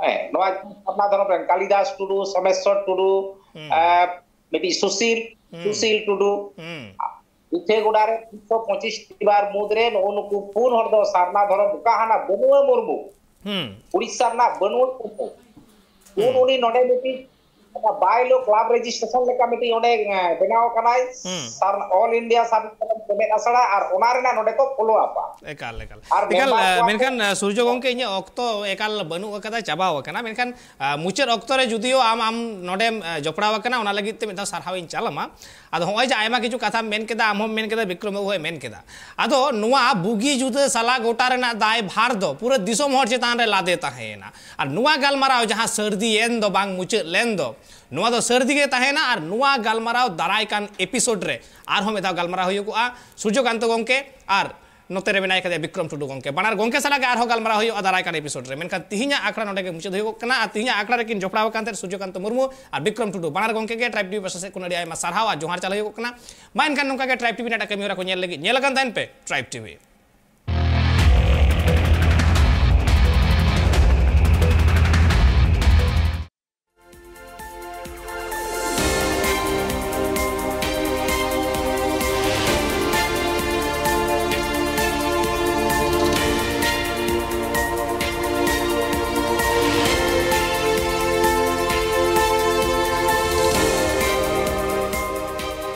ᱦᱮᱸ ᱱᱚᱣᱟ ᱥᱟᱨᱱᱟ ᱫᱷᱚᱨᱚᱢ ᱨᱮᱱ ᱠᱟᱞᱤᱫᱟᱥ ᱴᱩᱰᱩ ᱥᱚᱢᱮᱥᱥᱚᱨ ᱴᱩᱰᱩ ᱢᱤᱫᱴᱤᱡ ᱥᱩᱥᱤᱞ ᱥᱩᱥᱤᱞ ᱴᱩᱰᱩ ᱩᱛᱷᱮᱜᱚᱰᱟᱨᱮ ᱛᱤᱱᱥᱚ ᱯᱚᱸᱪᱤᱥᱴᱤ ᱵᱟᱨ ᱢᱩᱫᱽᱨᱮ ᱱᱩᱜᱼᱩ ᱱᱩᱠᱩ ᱯᱩᱱ ᱦᱚᱲ ᱫᱚ ᱥᱟᱨᱱᱟ ᱫᱷᱚᱨᱚᱢ ᱚᱠᱟ ᱦᱟᱱᱟ ᱵᱟᱹᱱᱩᱣᱟᱹ ᱢᱩᱨᱢᱩ ᱩᱲᱤᱥᱥᱟ ᱨᱮᱱᱟᱜ ᱵᱟᱹᱱᱩᱣᱟᱹ ᱢᱩᱨᱢᱩ ᱩᱱ ᱩᱱᱤ ᱱᱚᱰᱮ ᱢᱤᱫᱴᱤᱡ ᱵᱟᱭᱞᱳ ᱠᱞᱟᱵ ᱨᱮᱡᱤᱥᱴᱨᱮᱥᱚᱱ ᱞᱮᱠᱟ ᱢᱤᱫᱴᱤᱡ ᱚᱸᱰᱮ ᱵᱮᱱᱟᱣ ᱠᱟᱱᱟᱭ ᱥᱟᱨ ᱚᱞ ᱤᱱᱰᱤᱭᱟ ᱥᱟᱨ ᱢᱮᱫ ᱟᱥᱲᱟ ᱟᱨ ᱚᱱᱟ ᱨᱮᱱᱟᱜ ᱱᱚᱰᱮ ᱠᱚ ᱯᱷᱚᱞᱳ ᱟᱯᱟ ᱮᱠᱟᱞ ᱮᱠᱟᱞ ᱮᱠᱟᱞ ᱢᱮᱱᱠᱷᱟᱱ ᱥᱩᱨᱡᱚ ᱜᱚᱝᱠᱮ ᱤᱧᱟᱹᱜ ᱚᱠᱛᱚ ᱮᱠᱟᱞ ᱵᱟᱹᱱᱩᱜ ᱟᱠᱟᱫᱟ ᱪᱟᱵᱟᱣ ᱟᱠᱟᱱᱟ ᱢᱮᱱᱠᱷᱟᱱ ᱢᱩᱪᱟᱹᱫ ᱚᱠᱛᱚ ᱨᱮ ᱡᱩᱫᱤᱭᱳ ᱟᱢ ᱟᱢ ᱱᱚᱰᱮᱢ ᱡᱚᱯᱲᱟᱣ ᱟᱠᱟᱱᱟ ᱚᱱᱟ ᱞᱟᱹᱜᱤᱫ ᱛᱮ ᱢᱤᱫ ᱫᱷᱟᱣ ᱥᱟᱨᱦᱟᱣ ᱤᱧ ᱪᱟᱞᱟᱢᱟ ᱟᱫᱚ ᱦᱚᱸᱜᱼᱚᱭ ᱡᱮ ᱟᱭᱢᱟ ᱠᱤᱪᱷᱩ ᱠᱟᱛᱷᱟᱢ ᱢᱮᱱ ᱠᱮᱫᱟ ᱟᱢ ᱦᱚᱸᱢ ᱢᱮᱱ ᱠᱮᱫᱟ ᱵᱤᱠᱨᱚᱢ ᱵᱟᱹᱵᱩ ᱦᱚᱸᱭ ᱢᱮᱱ ᱠᱮᱫᱟ ᱟᱫᱚ ᱱᱚᱣᱟ ᱵᱩᱜᱤ ᱡᱩᱫᱟᱹ ᱥᱟᱞᱟ ᱜᱚᱴᱟ ᱨᱮᱱᱟᱜ ᱫᱟᱭ ᱵᱷᱟᱨ ᱫᱚ ᱯᱩᱨᱟᱹ ᱫᱤᱥᱚᱢ ᱦᱚᱲ ᱪᱮᱛᱟᱱ ᱨᱮ ᱞᱟᱫᱮ ᱛᱟᱦᱮᱸᱭᱮᱱᱟ ᱟᱨ ᱱᱚᱣᱟ ᱜᱟᱞᱢᱟᱨᱟᱣ ᱡᱟᱦᱟᱸ ᱥᱟᱹᱨᱫᱤᱭᱮᱱ ᱫᱚ ᱵᱟᱝ ᱢᱩᱪᱟᱹᱫ ᱞᱮᱱ ᱫᱚ ᱱᱚᱣᱟ ᱫᱚ ᱥᱟᱹᱨᱫᱤ ᱜᱮ ᱛᱟᱦᱮᱱᱟ ᱟᱨ ᱱᱚᱣᱟ ᱜᱟᱞᱢᱟᱨᱟᱣ ᱫᱟᱨᱟᱭ ᱠᱟᱱ ᱮᱯᱤᱥᱳᱰ ᱨᱮ ᱟᱨᱦᱚᱸ ᱢᱤᱫ ᱫᱷᱟᱣ ᱜᱟᱞᱢᱟᱨᱟᱣ ᱦᱩᱭᱩᱜᱼᱟ ᱥᱩᱨᱡᱚᱠᱟᱱᱛᱚ ᱜᱚᱢᱠᱮ ᱟᱨ ᱱᱚᱛᱮ ᱨᱮ ᱢᱮᱱᱟᱭ ᱠᱟᱫᱮᱭᱟ ᱵᱤᱠᱨᱚᱢ ᱴᱩᱰᱩ ᱜᱚᱢᱠᱮ ᱵᱟᱱᱟᱨ ᱜᱚᱢᱠᱮ ᱥᱟᱞᱟᱜ ᱟᱨᱦᱚᱸ ᱜᱟᱞᱢᱟᱨᱟᱣ ᱦᱩᱭᱩᱜᱼᱟ ᱫᱟᱨᱟᱭ ᱠᱟᱱ ᱮᱯᱤᱥᱳᱰ ᱨᱮ ᱢᱮᱱᱠᱷᱟᱱ ᱛᱤᱦᱤᱧᱟᱜ ᱟᱠᱷᱲᱟ ᱱᱚᱰᱮ ᱜᱮ ᱢᱩᱪᱟᱹᱫ ᱦᱩᱭᱩᱜ ᱠᱟᱱᱟ ᱟᱨ ᱛᱤᱦᱤᱧᱟᱜ ᱟᱠᱷᱲᱟ ᱨᱮᱠᱤᱱ ᱡᱚᱯᱲᱟᱣ ᱟᱠᱟᱱ ᱛᱟᱦᱮᱸᱫ ᱥᱩᱨᱡᱚᱠᱟᱱᱛᱚ ᱢᱩᱨᱢᱩ ᱟᱨ ᱵᱤᱠᱨᱚᱢ ᱴᱩᱰᱩ ᱵᱟᱱᱟᱨ ᱜᱚᱢᱠᱮ ᱜᱮ ᱴᱨᱟᱭᱤᱵ ᱴᱤᱵᱷᱤ ᱯᱟᱥᱟ ᱥᱮᱫ ᱠᱷᱚᱱ ᱟᱹᱰᱤ ᱟᱭᱢᱟ ᱥᱟᱨᱦᱟᱣ ᱟᱨ ᱡᱚᱦᱟᱨ ᱪᱟᱞᱟᱣ ᱦᱩᱭᱩᱜ ᱠᱟᱱᱟ ᱢᱟ ᱮᱱᱠᱷᱟᱱ ᱱᱚᱝᱠᱟ ᱜᱮ ᱴᱨᱟᱭᱤᱵ ᱴᱤᱵᱷᱤ ᱨᱮᱱᱟᱜ ᱠᱟᱹᱢᱤ ᱦᱚᱨᱟ ᱠᱚ ᱧᱮᱞ ᱞᱟᱹᱜᱤᱫ ᱧᱮᱞ ᱟᱠᱟᱱ ᱛᱟᱦᱮᱱ ᱯᱮ ᱴᱨᱟᱭᱤᱵ ᱴᱤᱵᱷᱤ